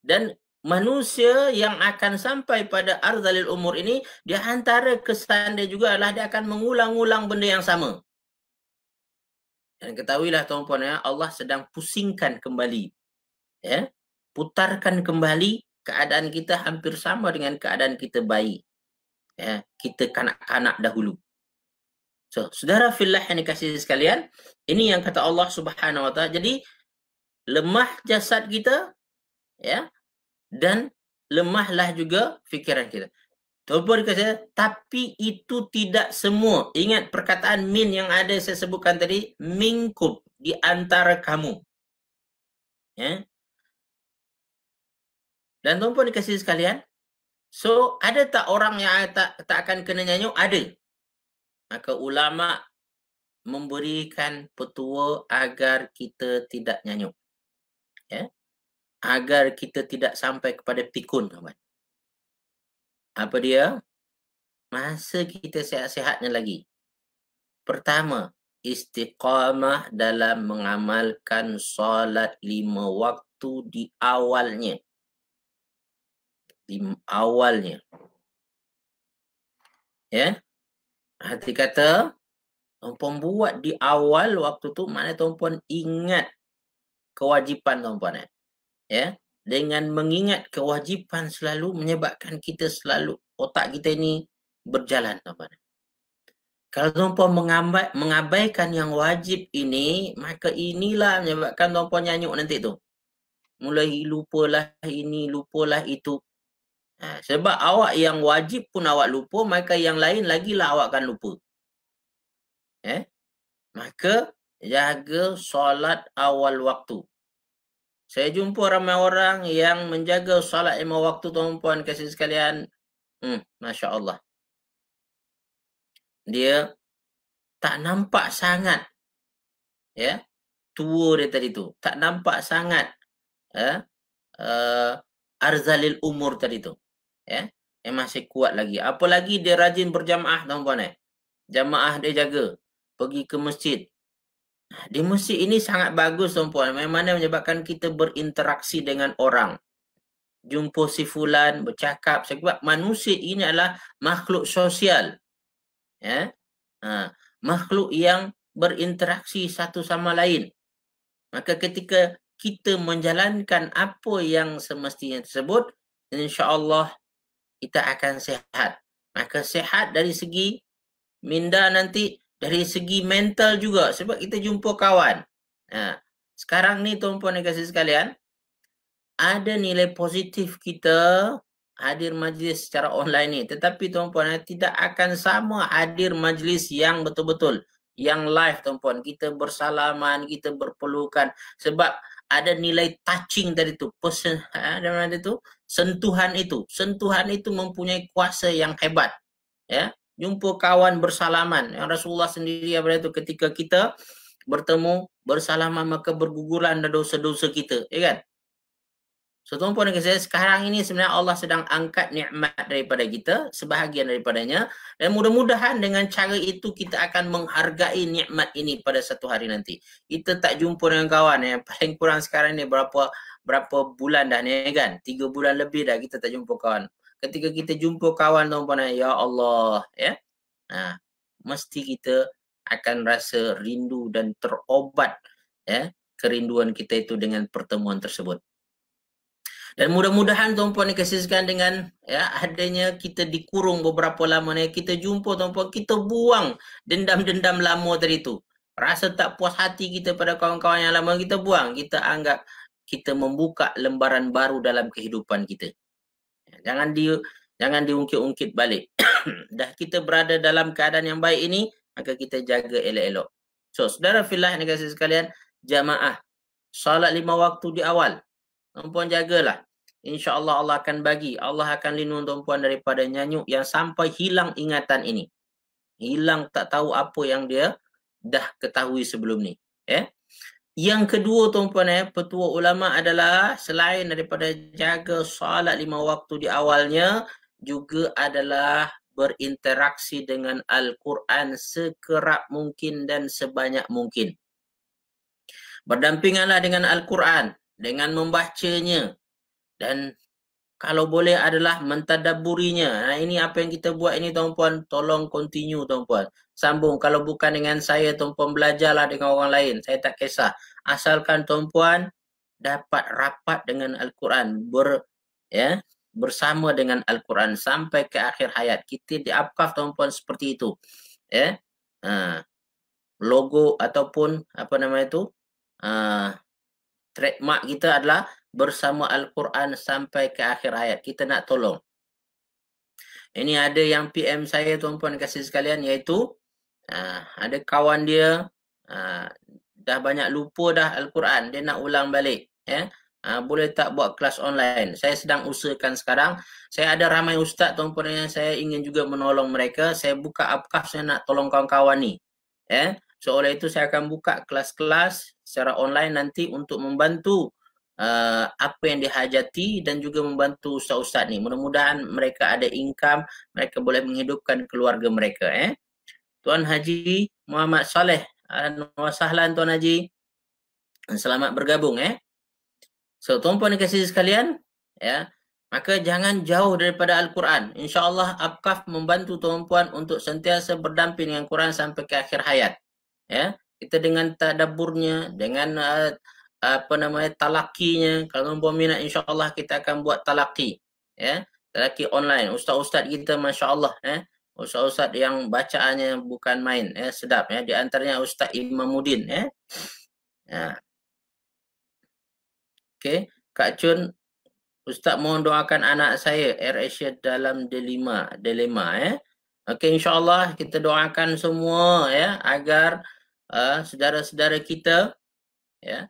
Dan manusia yang akan sampai pada arzalil umur ini dia antara kesan dia juga adalah dia akan mengulang-ulang benda yang sama. Dan ketahuilah tuan-tuan ya, Allah sedang pusingkan kembali. Ya, putarkan kembali keadaan kita hampir sama dengan keadaan kita bayi. Ya, kita kanak-kanak dahulu. So, saudara fillah yang dikasihi sekalian, ini yang kata Allah Subhanahu Wa Ta'ala. Jadi lemah jasad kita ya, dan lemahlah juga fikiran kita. Tuan-tuan dikata, tapi itu tidak semua. Ingat perkataan min yang ada saya sebutkan tadi, mingkup di antara kamu. Ya? Dan tuan-tuan dikasih sekalian, so ada tak orang yang tak, tak akan kena nyanyuk? Ada. Maka ulama memberikan petua agar kita tidak nyanyuk. Ya? agar kita tidak sampai kepada pikun tuan apa dia masa kita sehat-sehatnya lagi pertama istiqamah dalam mengamalkan solat lima waktu di awalnya di awalnya ya hati kata tuan buat di awal waktu tu mana tuan ingat kewajipan tuan eh? ya dengan mengingat kewajipan selalu menyebabkan kita selalu otak kita ini berjalan tuan Kalau tuan-tuan mengabai, mengabaikan yang wajib ini, maka inilah menyebabkan tuan-tuan nyanyuk nanti tu. Mulai lupalah ini, lupalah itu. Ha, sebab awak yang wajib pun awak lupa, maka yang lain lagilah awak akan lupa. Eh? Maka jaga solat awal waktu. Saya jumpa ramai orang yang menjaga solat lima waktu tuan-puan kasih sekalian. Hmm, Masya Allah. Dia tak nampak sangat. Ya, tua dia tadi tu. Tak nampak sangat. Ya, uh, arzalil umur tadi tu. Ya, yang masih kuat lagi. Apalagi dia rajin berjamaah tuan-puan eh. Jamaah dia jaga. Pergi ke masjid. Di musik ini sangat bagus tuan-puan. Memang menyebabkan kita berinteraksi dengan orang. Jumpa si fulan, bercakap. Sebab manusia ini adalah makhluk sosial. Ya? Ha. Makhluk yang berinteraksi satu sama lain. Maka ketika kita menjalankan apa yang semestinya tersebut, insya Allah kita akan sehat. Maka sehat dari segi minda nanti dari segi mental juga sebab kita jumpa kawan. Nah, ha, sekarang ni tuan-tuan dan sekalian, ada nilai positif kita hadir majlis secara online ni. Tetapi tuan-tuan eh, tidak akan sama hadir majlis yang betul-betul yang live tuan-tuan. Kita bersalaman, kita berpelukan sebab ada nilai touching tadi tu, person ha, ada mana tu, sentuhan itu. Sentuhan itu mempunyai kuasa yang hebat. Ya. Yeah? jumpa kawan bersalaman. Yang Rasulullah sendiri apa itu ketika kita bertemu bersalaman maka berguguran dosa-dosa kita, ya kan? So, tuan-puan dan saya, sekarang ini sebenarnya Allah sedang angkat nikmat daripada kita, sebahagian daripadanya. Dan mudah-mudahan dengan cara itu kita akan menghargai nikmat ini pada satu hari nanti. Kita tak jumpa dengan kawan yang paling kurang sekarang ni berapa berapa bulan dah ni ya kan? Tiga bulan lebih dah kita tak jumpa kawan ketika kita jumpa kawan tuan-tuan ya Allah ya ha, mesti kita akan rasa rindu dan terobat ya kerinduan kita itu dengan pertemuan tersebut dan mudah-mudahan tuan-tuan dikasihkan dengan ya adanya kita dikurung beberapa lama ni kita jumpa tuan-tuan kita buang dendam-dendam lama tadi tu rasa tak puas hati kita pada kawan-kawan yang lama kita buang kita anggap kita membuka lembaran baru dalam kehidupan kita. Jangan di jangan diungkit-ungkit balik. Dah kita berada dalam keadaan yang baik ini, maka kita jaga elok-elok. So, saudara filah yang dikasih sekalian, jamaah. Salat lima waktu di awal. Tuan-puan jagalah. Insya Allah Allah akan bagi. Allah akan lindung tuan-puan daripada nyanyuk yang sampai hilang ingatan ini. Hilang tak tahu apa yang dia dah ketahui sebelum ni. Ya. Eh? Yang kedua tuan-tuan eh, petua ulama adalah selain daripada jaga salat lima waktu di awalnya juga adalah berinteraksi dengan Al-Quran sekerap mungkin dan sebanyak mungkin. Berdampinganlah dengan Al-Quran dengan membacanya dan kalau boleh adalah mentadaburinya. Nah, ini apa yang kita buat ini tuan-puan. Tolong continue tuan-puan sambung kalau bukan dengan saya tuan-puan belajarlah dengan orang lain saya tak kisah asalkan tuan-puan dapat rapat dengan al-Quran ber ya bersama dengan al-Quran sampai ke akhir hayat kita di akaf tuan-puan seperti itu ya ha logo ataupun apa nama itu ha trademark kita adalah bersama al-Quran sampai ke akhir hayat kita nak tolong ini ada yang PM saya tuan-puan kasih sekalian iaitu Uh, ada kawan dia uh, dah banyak lupa dah Al-Quran. Dia nak ulang balik. Yeah? Ya. Uh, boleh tak buat kelas online? Saya sedang usahakan sekarang. Saya ada ramai ustaz tuan-tuan yang saya ingin juga menolong mereka. Saya buka apkaf saya nak tolong kawan-kawan ni. Yeah? So oleh itu saya akan buka kelas-kelas secara online nanti untuk membantu uh, apa yang dihajati dan juga membantu ustaz-ustaz ni. Mudah-mudahan mereka ada income, mereka boleh menghidupkan keluarga mereka. Eh? Tuan Haji Muhammad Saleh. Assalamualaikum Tuan Haji. Selamat bergabung eh. So tuan-puan dikasih sekalian ya. Maka jangan jauh daripada Al-Quran. Insya Allah, Abqaf membantu tuan-puan untuk sentiasa berdamping dengan Quran sampai ke akhir hayat. Ya. Kita dengan tadaburnya, dengan uh, apa namanya talakinya. Kalau tuan-puan minat Allah kita akan buat talaki. Ya. Talaki online. Ustaz-ustaz kita masya Allah, Eh ustaz-ustaz yang bacaannya bukan main ya sedap ya di antaranya ustaz Imamuddin ya. Ya. Okey, Kak Chun ustaz mohon doakan anak saya Air Asia dalam dilema dilema ya. Okey insyaallah kita doakan semua ya agar uh, saudara-saudara kita ya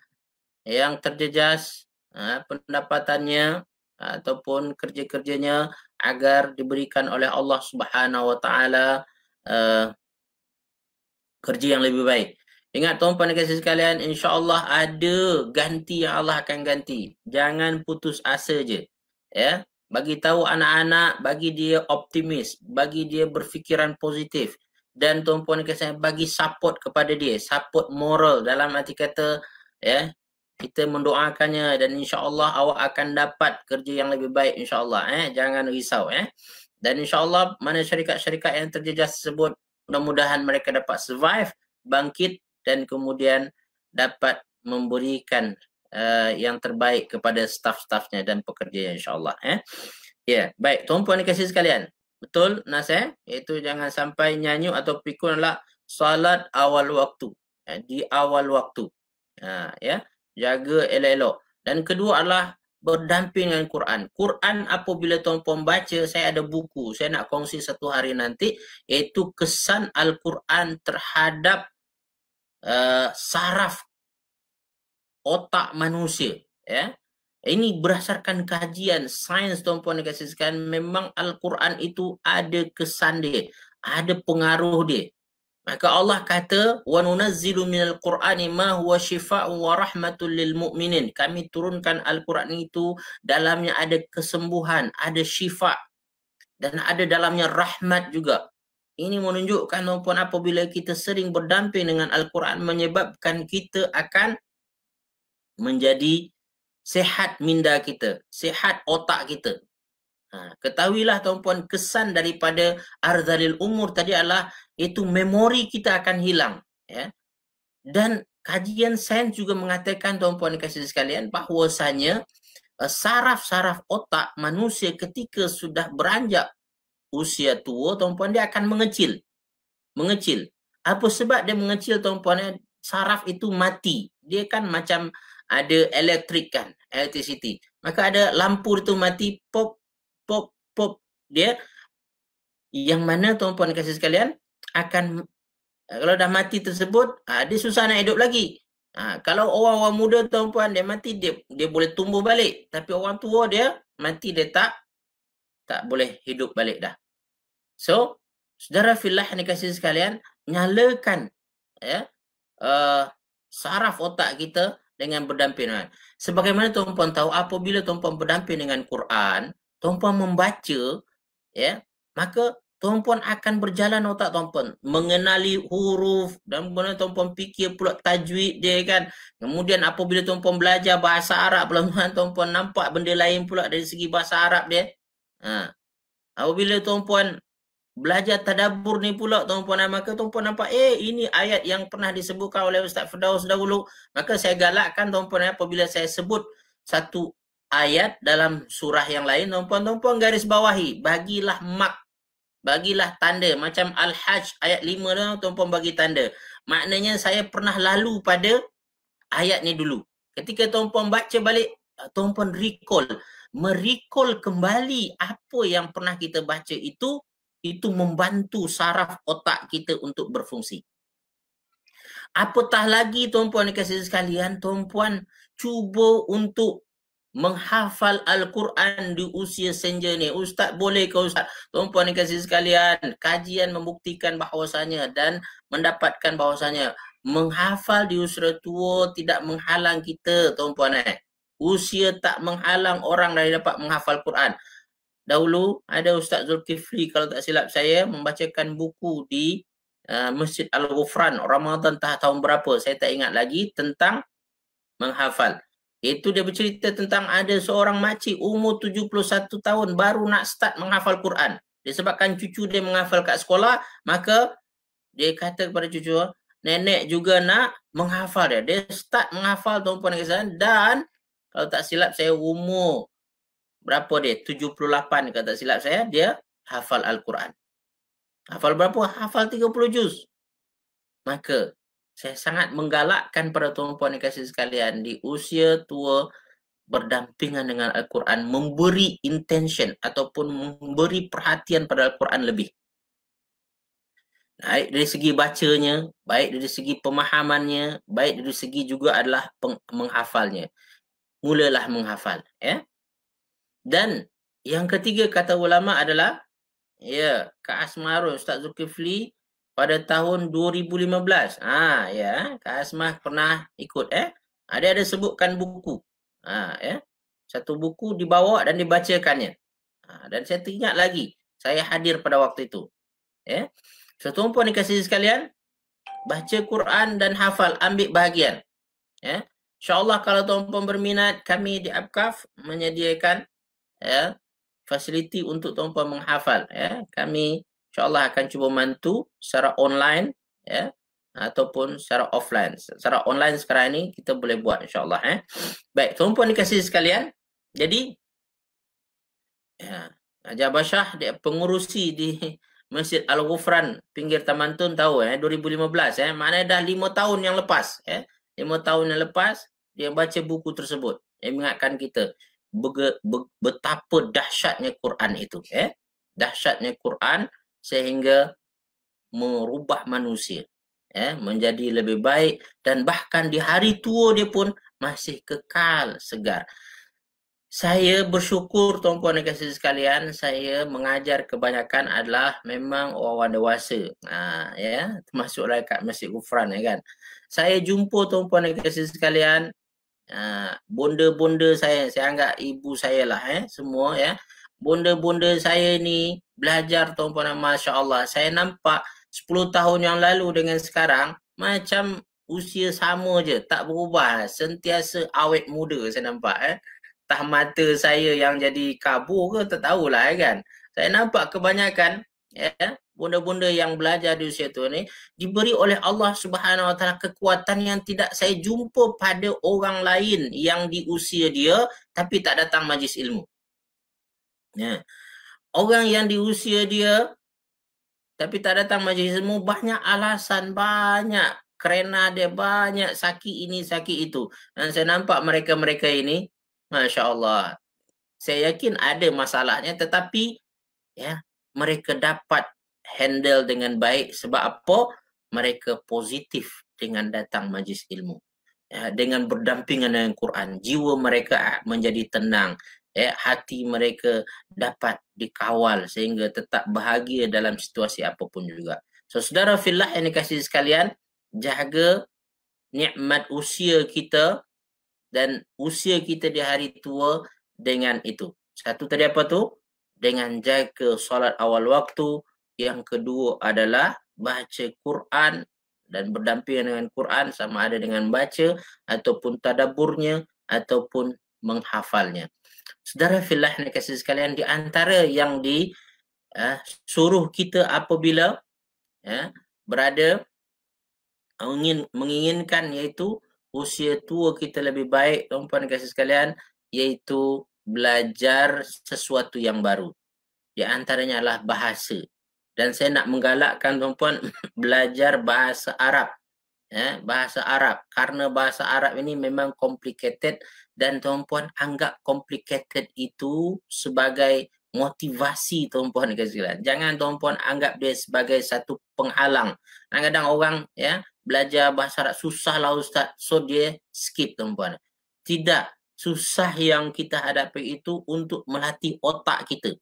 yang terjejas uh, pendapatannya ataupun kerja-kerjanya agar diberikan oleh Allah Subhanahu wa taala eh, kerja yang lebih baik. Ingat tuan-tuan dan sekalian, insya-Allah ada ganti yang Allah akan ganti. Jangan putus asa je. Ya, bagi tahu anak-anak, bagi dia optimis, bagi dia berfikiran positif dan tuan-tuan dan bagi support kepada dia, support moral dalam arti kata ya, kita mendoakannya dan insyaallah awak akan dapat kerja yang lebih baik insyaallah eh jangan risau eh dan insyaallah mana syarikat-syarikat yang terjejas tersebut mudah-mudahan mereka dapat survive bangkit dan kemudian dapat memberikan uh, yang terbaik kepada staff-staffnya dan pekerja insyaallah eh ya yeah. baik tuan-puan dan kasih sekalian betul nasihat eh? itu jangan sampai nyanyi atau pikunlah solat awal waktu eh? di awal waktu ha ya yeah? jaga elok-elok. Dan kedua adalah berdamping dengan Quran. Quran apabila tuan-tuan baca, saya ada buku, saya nak kongsi satu hari nanti, iaitu kesan Al-Quran terhadap uh, saraf otak manusia. Ya. Ini berdasarkan kajian sains tuan-tuan dikasihkan, memang Al-Quran itu ada kesan dia, ada pengaruh dia. Maka Allah kata wa nunazzilu minal qur'ani ma huwa shifaa'un wa Kami turunkan al-Quran itu dalamnya ada kesembuhan, ada syifa dan ada dalamnya rahmat juga. Ini menunjukkan walaupun apabila kita sering berdamping dengan al-Quran menyebabkan kita akan menjadi sehat minda kita, sehat otak kita. Ha, ketahuilah tuan-puan kesan daripada arzalil umur tadi adalah itu memori kita akan hilang. Ya. Dan kajian sains juga mengatakan tuan-puan kasih sekalian bahwasanya eh, saraf-saraf otak manusia ketika sudah beranjak usia tua tuan-puan dia akan mengecil. Mengecil. Apa sebab dia mengecil tuan-puan ya? Saraf itu mati. Dia kan macam ada elektrik kan, electricity. Maka ada lampu itu mati, pop pop pop dia yang mana tuan-tuan kasih sekalian akan eh, kalau dah mati tersebut uh, dia susah nak hidup lagi Ha, kalau orang-orang muda tuan-puan dia mati dia dia boleh tumbuh balik tapi orang tua dia mati dia tak tak boleh hidup balik dah. So, saudara fillah ni kasih sekalian, nyalakan ya uh, saraf otak kita dengan berdampingan. Sebagaimana tuan-puan tahu apabila tuan-puan berdamping dengan Quran, tuan-puan membaca ya maka tuan-puan akan berjalan otak oh tuan-puan mengenali huruf dan kemudian tuan-puan fikir pula tajwid dia kan kemudian apabila tuan-puan belajar bahasa Arab pula tuan-puan nampak benda lain pula dari segi bahasa Arab dia ha. apabila tuan-puan belajar tadabbur ni pula tuan-puan maka tuan-puan nampak eh ini ayat yang pernah disebutkan oleh Ustaz Firdaus dahulu maka saya galakkan tuan-puan ya, apabila saya sebut satu ayat dalam surah yang lain tuan-tuan garis bawahi bagilah mak bagilah tanda macam al-hajj ayat 5 tu tuan bagi tanda maknanya saya pernah lalu pada ayat ni dulu ketika tuan baca balik eh, tuan-tuan recall merecall kembali apa yang pernah kita baca itu itu membantu saraf otak kita untuk berfungsi apatah lagi tuan-tuan dikasih sekalian tuan-tuan cuba untuk menghafal Al-Quran di usia senja ni. Ustaz boleh ke Ustaz? Tuan-puan yang kasih sekalian, kajian membuktikan bahawasanya dan mendapatkan bahawasanya. Menghafal di usia tua tidak menghalang kita, tuan-puan eh. Usia tak menghalang orang dari dapat menghafal Quran. Dahulu ada Ustaz Zulkifli kalau tak silap saya membacakan buku di uh, Masjid Al-Ghufran Ramadan tahun berapa saya tak ingat lagi tentang menghafal. Itu dia bercerita tentang ada seorang makcik umur 71 tahun baru nak start menghafal Quran. Disebabkan cucu dia menghafal kat sekolah, maka dia kata kepada cucu, nenek juga nak menghafal dia. Dia start menghafal tuan-puan dan dan kalau tak silap saya umur berapa dia? 78 kalau tak silap saya, dia hafal Al-Quran. Hafal berapa? Hafal 30 juz. Maka saya sangat menggalakkan para tuan-puan yang kasih sekalian di usia tua berdampingan dengan Al-Quran memberi intention ataupun memberi perhatian pada Al-Quran lebih. Baik dari segi bacanya, baik dari segi pemahamannya, baik dari segi juga adalah menghafalnya. Mulalah menghafal. Ya? Dan yang ketiga kata ulama adalah, ya, Kak Asmarul, Ustaz Zulkifli, pada tahun 2015. Ha ya, Kak Asmah pernah ikut eh. Ada ada sebutkan buku. Ha ya. Satu buku dibawa dan dibacakannya. Ha, dan saya teringat lagi saya hadir pada waktu itu. Ya. So, tuan puan dikasih sekalian, baca Quran dan hafal, ambil bahagian. Ya. Allah kalau tuan puan berminat, kami di Abkaf menyediakan ya, fasiliti untuk tuan puan menghafal. Ya. Kami insyaallah akan cuba mantu secara online ya ataupun secara offline. Secara online sekarang ini kita boleh buat insyaallah eh. Baik, tuan puan dikasih sekalian. Jadi ya, Ajar Bashah dia pengurusi di Masjid Al-Ghufran pinggir Taman Tun tahu eh 2015 eh maknanya dah lima tahun yang lepas eh Lima tahun yang lepas dia baca buku tersebut yang mengingatkan kita betapa dahsyatnya Quran itu eh dahsyatnya Quran sehingga merubah manusia ya menjadi lebih baik dan bahkan di hari tua dia pun masih kekal segar saya bersyukur tuan-tuan dan kasih sekalian saya mengajar kebanyakan adalah memang orang dewasa ha, ya termasuklah kat masjid Ufran, ya kan saya jumpa tuan-tuan dan kasih sekalian ha, bonda-bonda saya saya anggap ibu saya lah eh semua ya bonda-bonda saya ni belajar tuan-tuan Masya Allah. Saya nampak 10 tahun yang lalu dengan sekarang macam usia sama je. Tak berubah. Sentiasa awet muda saya nampak. Eh. Tah mata saya yang jadi kabur ke tak tahulah eh, kan. Saya nampak kebanyakan eh, bunda-bunda yang belajar di usia tu ni diberi oleh Allah Subhanahu Wa Taala kekuatan yang tidak saya jumpa pada orang lain yang di usia dia tapi tak datang majlis ilmu. Ya. Yeah orang yang di usia dia tapi tak datang majlis ilmu banyak alasan banyak kerana dia banyak sakit ini sakit itu dan saya nampak mereka-mereka ini masya-Allah saya yakin ada masalahnya tetapi ya mereka dapat handle dengan baik sebab apa mereka positif dengan datang majlis ilmu ya, dengan berdampingan dengan Quran jiwa mereka menjadi tenang ya, hati mereka dapat dikawal sehingga tetap bahagia dalam situasi apapun juga. So, saudara fillah yang dikasih sekalian, jaga nikmat usia kita dan usia kita di hari tua dengan itu. Satu tadi apa tu? Dengan jaga solat awal waktu. Yang kedua adalah baca Quran dan berdampingan dengan Quran sama ada dengan baca ataupun tadaburnya ataupun menghafalnya. Saudara filah nak kasih sekalian di antara yang di uh, suruh kita apabila ya, uh, berada ingin menginginkan iaitu usia tua kita lebih baik tuan-tuan kasih sekalian iaitu belajar sesuatu yang baru. Di antaranya adalah bahasa. Dan saya nak menggalakkan tuan-tuan belajar bahasa Arab. Ya, bahasa Arab. Karena bahasa Arab ini memang complicated dan tuan-puan anggap complicated itu sebagai motivasi tuan-puan kesilan. Jangan tuan-puan anggap dia sebagai satu penghalang. Kadang-kadang orang ya belajar bahasa Arab susah lah ustaz, so dia skip tuan-puan. Tidak, susah yang kita hadapi itu untuk melatih otak kita.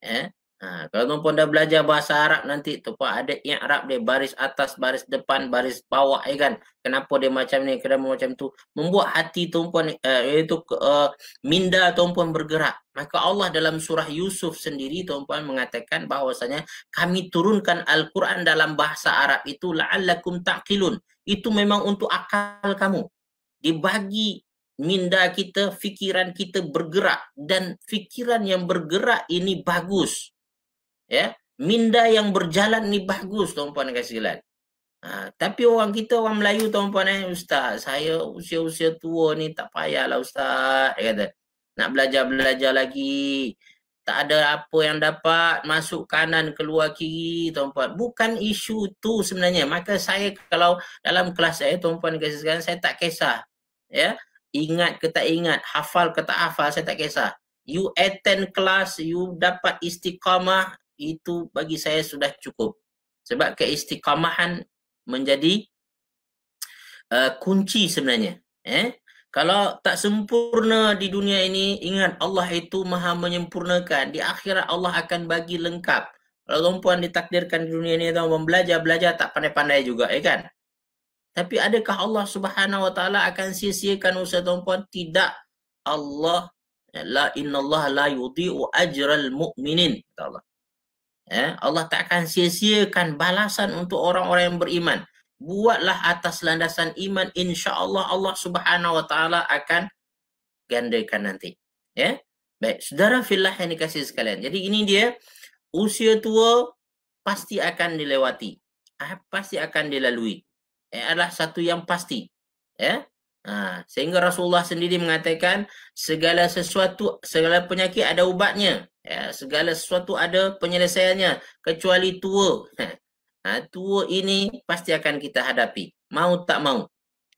Eh, Ha, kalau tuan-puan dah belajar bahasa Arab nanti, tu puan ada Arab dia baris atas, baris depan, baris bawah eh kan. Kenapa dia macam ni, kenapa macam tu. Membuat hati tuan-puan, uh, iaitu uh, minda tuan-puan bergerak. Maka Allah dalam surah Yusuf sendiri tuan pun mengatakan bahawasanya kami turunkan Al-Quran dalam bahasa Arab itu la'allakum taqilun. Itu memang untuk akal kamu. Dibagi minda kita, fikiran kita bergerak. Dan fikiran yang bergerak ini bagus ya minda yang berjalan ni bagus tuan-puan dan sekalian Ha, tapi orang kita orang Melayu tuan-puan eh ustaz saya usia-usia tua ni tak payahlah ustaz dia kata nak belajar-belajar lagi tak ada apa yang dapat masuk kanan keluar kiri tuan-puan bukan isu tu sebenarnya maka saya kalau dalam kelas saya tuan-puan kasi sekarang saya tak kisah ya ingat ke tak ingat hafal ke tak hafal saya tak kisah you attend kelas you dapat istiqamah itu bagi saya sudah cukup. Sebab keistiqamahan menjadi uh, kunci sebenarnya. Eh? Kalau tak sempurna di dunia ini, ingat Allah itu maha menyempurnakan. Di akhirat Allah akan bagi lengkap. Kalau tuan ditakdirkan di dunia ini, tuan-puan belajar-belajar tak pandai-pandai juga, ya eh kan? Tapi adakah Allah subhanahu wa ta'ala akan sia-siakan usaha tuan-puan? Tidak. Allah, la inna Allah la yudhi'u ajral mu'minin. Allah. Ya, Allah tak akan sia-siakan balasan untuk orang-orang yang beriman. Buatlah atas landasan iman insya-Allah Allah Subhanahu wa taala akan gandakan nanti. Ya. Baik, saudara filah yang dikasih sekalian. Jadi ini dia usia tua pasti akan dilewati. Ah, pasti akan dilalui. Eh, adalah satu yang pasti. Ya. Ha, sehingga Rasulullah sendiri mengatakan segala sesuatu segala penyakit ada ubatnya Ya, segala sesuatu ada penyelesaiannya kecuali tua. Ha, ha, tua ini pasti akan kita hadapi, mau tak mau.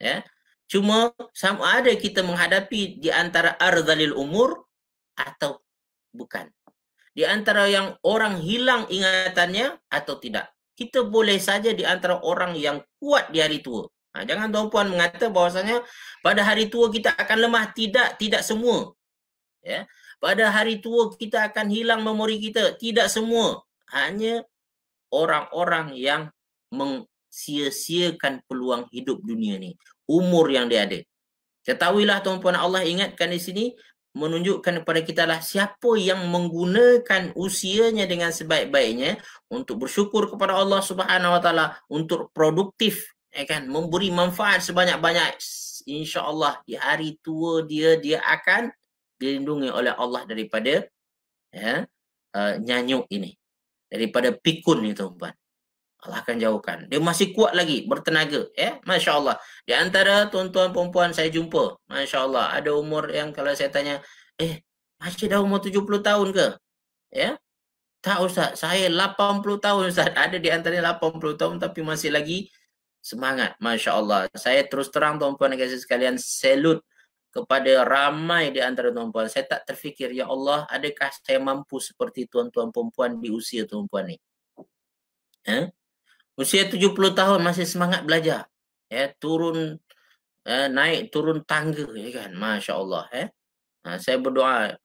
Ya. Cuma sama ada kita menghadapi di antara ardhalil umur atau bukan. Di antara yang orang hilang ingatannya atau tidak. Kita boleh saja di antara orang yang kuat di hari tua. Ha, jangan tuan-puan mengatakan bahawasanya pada hari tua kita akan lemah. Tidak, tidak semua. Ya. Pada hari tua kita akan hilang memori kita. Tidak semua. Hanya orang-orang yang mengsia-siakan peluang hidup dunia ni. Umur yang dia ada. Ketahuilah tuan Puan Allah ingatkan di sini menunjukkan kepada kita lah siapa yang menggunakan usianya dengan sebaik-baiknya untuk bersyukur kepada Allah Subhanahu Wa untuk produktif eh kan memberi manfaat sebanyak-banyak insya-Allah di hari tua dia dia akan dilindungi oleh Allah daripada ya uh, nyanyuk ini daripada pikun ni tuan-tuan. Allah akan jauhkan. Dia masih kuat lagi bertenaga ya. Masya-Allah. Di antara tuan-tuan perempuan saya jumpa, masya-Allah, ada umur yang kalau saya tanya, "Eh, masih dah umur 70 tahun ke?" Ya. Tak Ustaz, saya 80 tahun Ustaz. Ada di antaranya 80 tahun tapi masih lagi semangat. Masya Allah. Saya terus terang tuan-tuan dan sekalian salut kepada ramai di antara tuan tuan Saya tak terfikir, Ya Allah, adakah saya mampu seperti tuan-tuan perempuan di usia tuan tuan ni? Eh? Usia 70 tahun masih semangat belajar. Ya, turun, eh, naik turun tangga. Ya kan? Masya Allah. Eh? Ya? Ha, saya berdoa,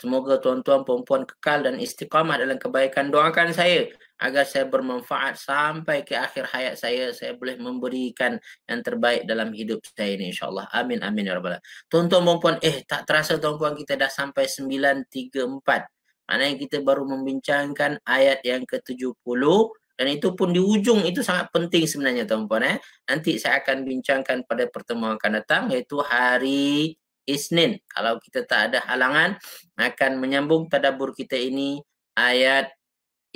semoga tuan-tuan perempuan kekal dan istiqamah dalam kebaikan. Doakan saya agar saya bermanfaat sampai ke akhir hayat saya saya boleh memberikan yang terbaik dalam hidup saya ini insyaallah amin amin ya rabbal alamin tuan-tuan puan-puan eh tak terasa tuan-puan kita dah sampai 934 maknanya kita baru membincangkan ayat yang ke-70 dan itu pun di ujung itu sangat penting sebenarnya tuan-puan eh nanti saya akan bincangkan pada pertemuan akan datang iaitu hari Isnin kalau kita tak ada halangan akan menyambung tadabbur kita ini ayat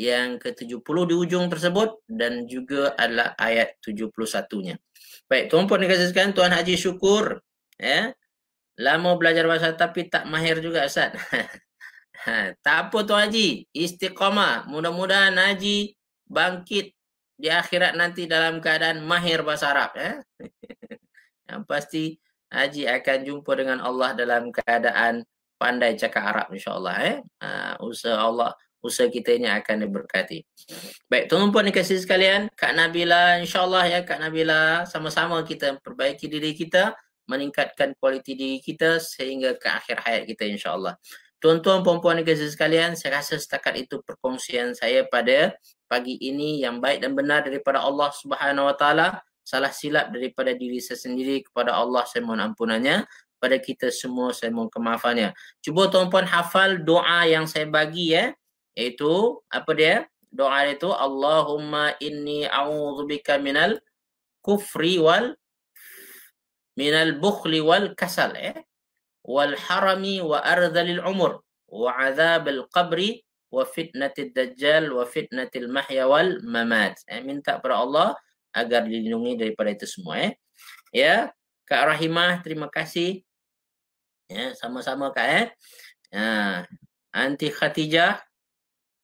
yang ke-70 di ujung tersebut dan juga adalah ayat 71-nya. Baik, tuan pun dikasihkan tuan Haji syukur ya. Lama belajar bahasa tapi tak mahir juga Ustaz. ha, tak apa tuan Haji, istiqamah. Mudah-mudahan Haji bangkit di akhirat nanti dalam keadaan mahir bahasa Arab ya. yang pasti Haji akan jumpa dengan Allah dalam keadaan pandai cakap Arab insyaallah. allah eh. Ha, usaha Allah usaha kita ini akan diberkati. Baik, tuan-tuan dan kasih sekalian, Kak Nabila insyaallah ya Kak Nabila sama-sama kita perbaiki diri kita, meningkatkan kualiti diri kita sehingga ke akhir hayat kita insyaallah. Tuan-tuan puan-puan dan kasih sekalian, saya rasa setakat itu perkongsian saya pada pagi ini yang baik dan benar daripada Allah Subhanahu wa taala, salah silap daripada diri saya sendiri kepada Allah saya mohon ampunannya pada kita semua saya mohon kemaafannya. Cuba tuan-tuan hafal doa yang saya bagi ya. Eh. Iaitu apa dia? Doa dia tu Allahumma inni a'udzubika minal kufri wal minal bukhli wal kasal eh? wal harami wa ardhalil umur wa azab al qabri wa fitnatid dajjal wa fitnatil mahya wal mamat eh, minta kepada Allah agar dilindungi daripada itu semua eh ya Kak Rahimah terima kasih ya sama-sama Kak eh ha. Ya, Anti Khatijah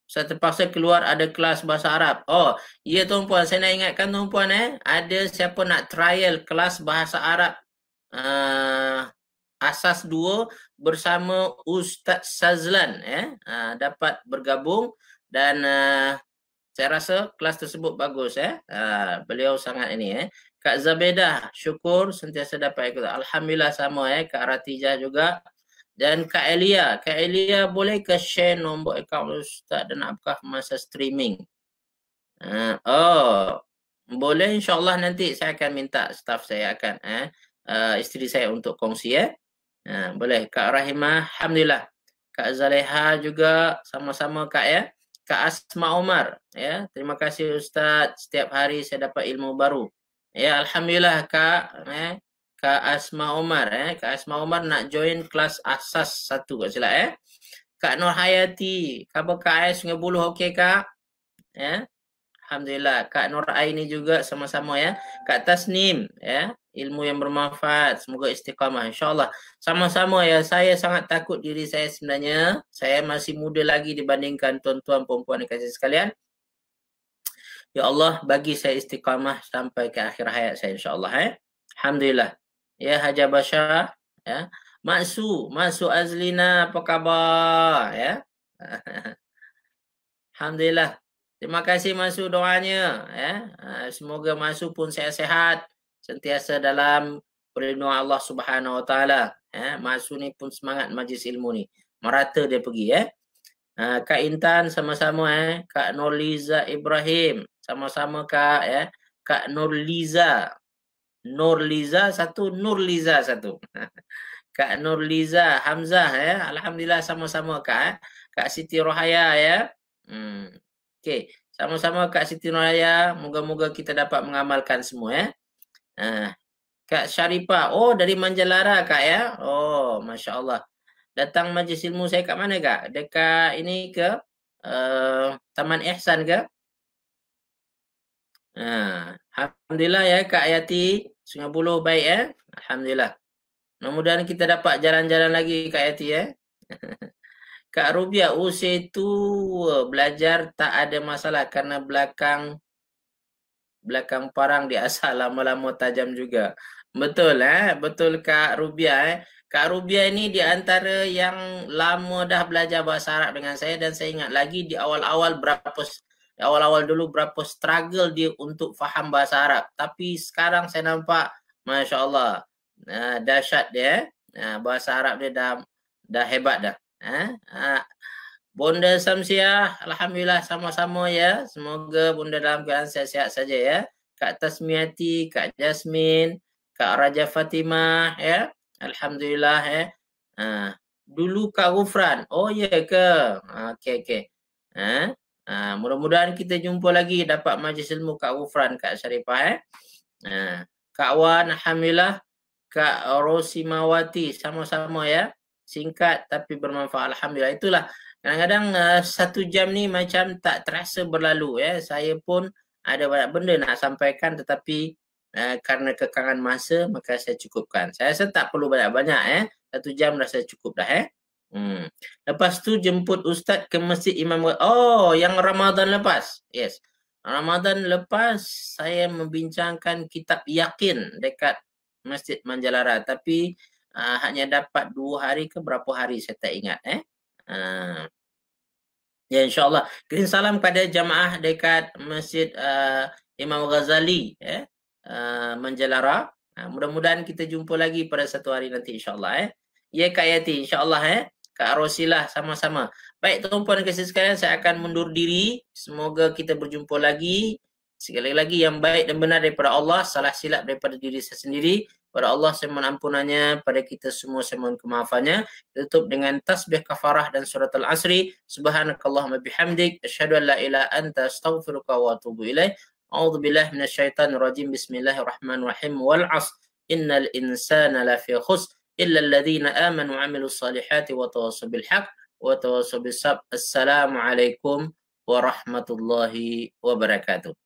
saya terpaksa keluar ada kelas bahasa Arab. Oh, ya tuan puan. Saya nak ingatkan tuan puan eh. Ada siapa nak trial kelas bahasa Arab uh, asas 2 bersama Ustaz Sazlan. Eh? Uh, dapat bergabung dan uh, saya rasa kelas tersebut bagus. Eh? Uh, beliau sangat ini. Eh? Kak Zabeda, syukur sentiasa dapat ikut. Alhamdulillah sama. Eh? Kak Ratijah juga. Dan Kak Elia, Kak Elia boleh ke share nombor akaun Ustaz dan apakah masa streaming? Uh, oh, boleh insyaAllah nanti saya akan minta staff saya akan eh, uh, isteri saya untuk kongsi ya. Eh? Uh, boleh, Kak Rahimah, Alhamdulillah. Kak Zaleha juga sama-sama Kak ya. Kak Asma Omar, ya. Terima kasih Ustaz. Setiap hari saya dapat ilmu baru. Ya, Alhamdulillah Kak. Eh. Kak Asma Omar eh. Kak Asma Omar nak join kelas asas satu kat silap eh. Kak Nur Hayati. Kak Kak Ais Sungai Buloh okey Kak? Ya. Eh? Alhamdulillah. Kak Nur Aini juga sama-sama ya. Kak Tasnim ya. Eh? Ilmu yang bermanfaat. Semoga istiqamah. InsyaAllah. Sama-sama ya. Saya sangat takut diri saya sebenarnya. Saya masih muda lagi dibandingkan tuan-tuan perempuan yang kasih sekalian. Ya Allah bagi saya istiqamah sampai ke akhir hayat saya insyaAllah. Eh? Alhamdulillah ya Haja Bashar ya Masu, Masu Azlina apa khabar ya Alhamdulillah terima kasih Masu doanya ya ha, semoga Masu pun sehat-sehat sentiasa dalam perlindungan Allah Subhanahu Wa Taala ya Masu ni pun semangat majlis ilmu ni merata dia pergi ya ha, Kak Intan sama-sama eh Kak Nurliza Ibrahim sama-sama Kak ya Kak Nurliza Nur Liza satu, Nur Liza satu. Kak Nur Liza, Hamzah ya. Alhamdulillah sama-sama Kak. Eh. Kak Siti Rohaya ya. Hmm. Okey, sama-sama Kak Siti Rohaya. Moga-moga kita dapat mengamalkan semua ya. Eh. Kak Sharifah, oh dari Manjalara Kak ya. Oh, Masya Allah. Datang majlis ilmu saya kat mana Kak? Dekat ini ke? Uh, Taman Ihsan ke? Ha. Alhamdulillah ya Kak Yati. 90 baik eh. Alhamdulillah. mudah kita dapat jalan-jalan lagi Kak Yati eh. Kak Rubia usia itu belajar tak ada masalah karena belakang belakang parang di asal lama-lama tajam juga. Betul eh, betul Kak Rubia eh. Kak Rubia ini di antara yang lama dah belajar bahasa Arab dengan saya dan saya ingat lagi di awal-awal berapa awal-awal dulu berapa struggle dia untuk faham bahasa Arab. Tapi sekarang saya nampak, Masya Allah, uh, ha, dahsyat dia. Uh, bahasa Arab dia dah, dah hebat dah. Uh, uh, Bunda Samsiah, Alhamdulillah sama-sama ya. Semoga Bunda dalam keadaan sihat-sihat saja ya. Kak Tasmiati, Kak Jasmine, Kak Raja Fatimah ya. Alhamdulillah ya. Uh, dulu Kak Gufran. Oh ya ke? Okey, okey. Uh, Ha, mudah-mudahan kita jumpa lagi dapat majlis ilmu Kak Gufran, Kak Syarifah. Eh? Ha, Kak Wan, Alhamdulillah. Kak Rosimawati, sama-sama ya. Singkat tapi bermanfaat. Alhamdulillah. Itulah. Kadang-kadang uh, satu jam ni macam tak terasa berlalu ya. Saya pun ada banyak benda nak sampaikan tetapi uh, karena kekangan masa maka saya cukupkan. Saya rasa tak perlu banyak-banyak ya. Satu jam dah saya cukup dah ya. Hmm. Lepas tu jemput ustaz ke masjid Imam Wali. Oh, yang Ramadan lepas. Yes. Ramadan lepas saya membincangkan kitab yakin dekat Masjid Manjalara tapi uh, hanya dapat dua hari ke berapa hari saya tak ingat eh. Uh. Ya insyaallah. kirim salam kepada jemaah dekat Masjid uh, Imam Ghazali eh uh, Manjalara. Uh, mudah-mudahan kita jumpa lagi pada satu hari nanti insyaallah eh. Ya Kak Yati insyaallah eh. Kak Rosilah sama-sama. Baik tuan-puan dan sekalian saya akan mundur diri. Semoga kita berjumpa lagi. Sekali lagi yang baik dan benar daripada Allah. Salah silap daripada diri saya sendiri. Pada Allah saya mohon ampunannya. Pada kita semua saya mohon kemaafannya. Tutup dengan tasbih kafarah dan surat al-asri. Subhanakallahumma bihamdik. Asyadu an la ila anta astaghfiruka wa atubu ilaih. A'udhu billah minasyaitan rajim. Bismillahirrahmanirrahim. Wal'as. Innal insana lafi khusr. إلا الذين آمنوا وعملوا الصالحات وتواصوا بالحق وتواصوا بالصبر السلام عليكم ورحمة الله وبركاته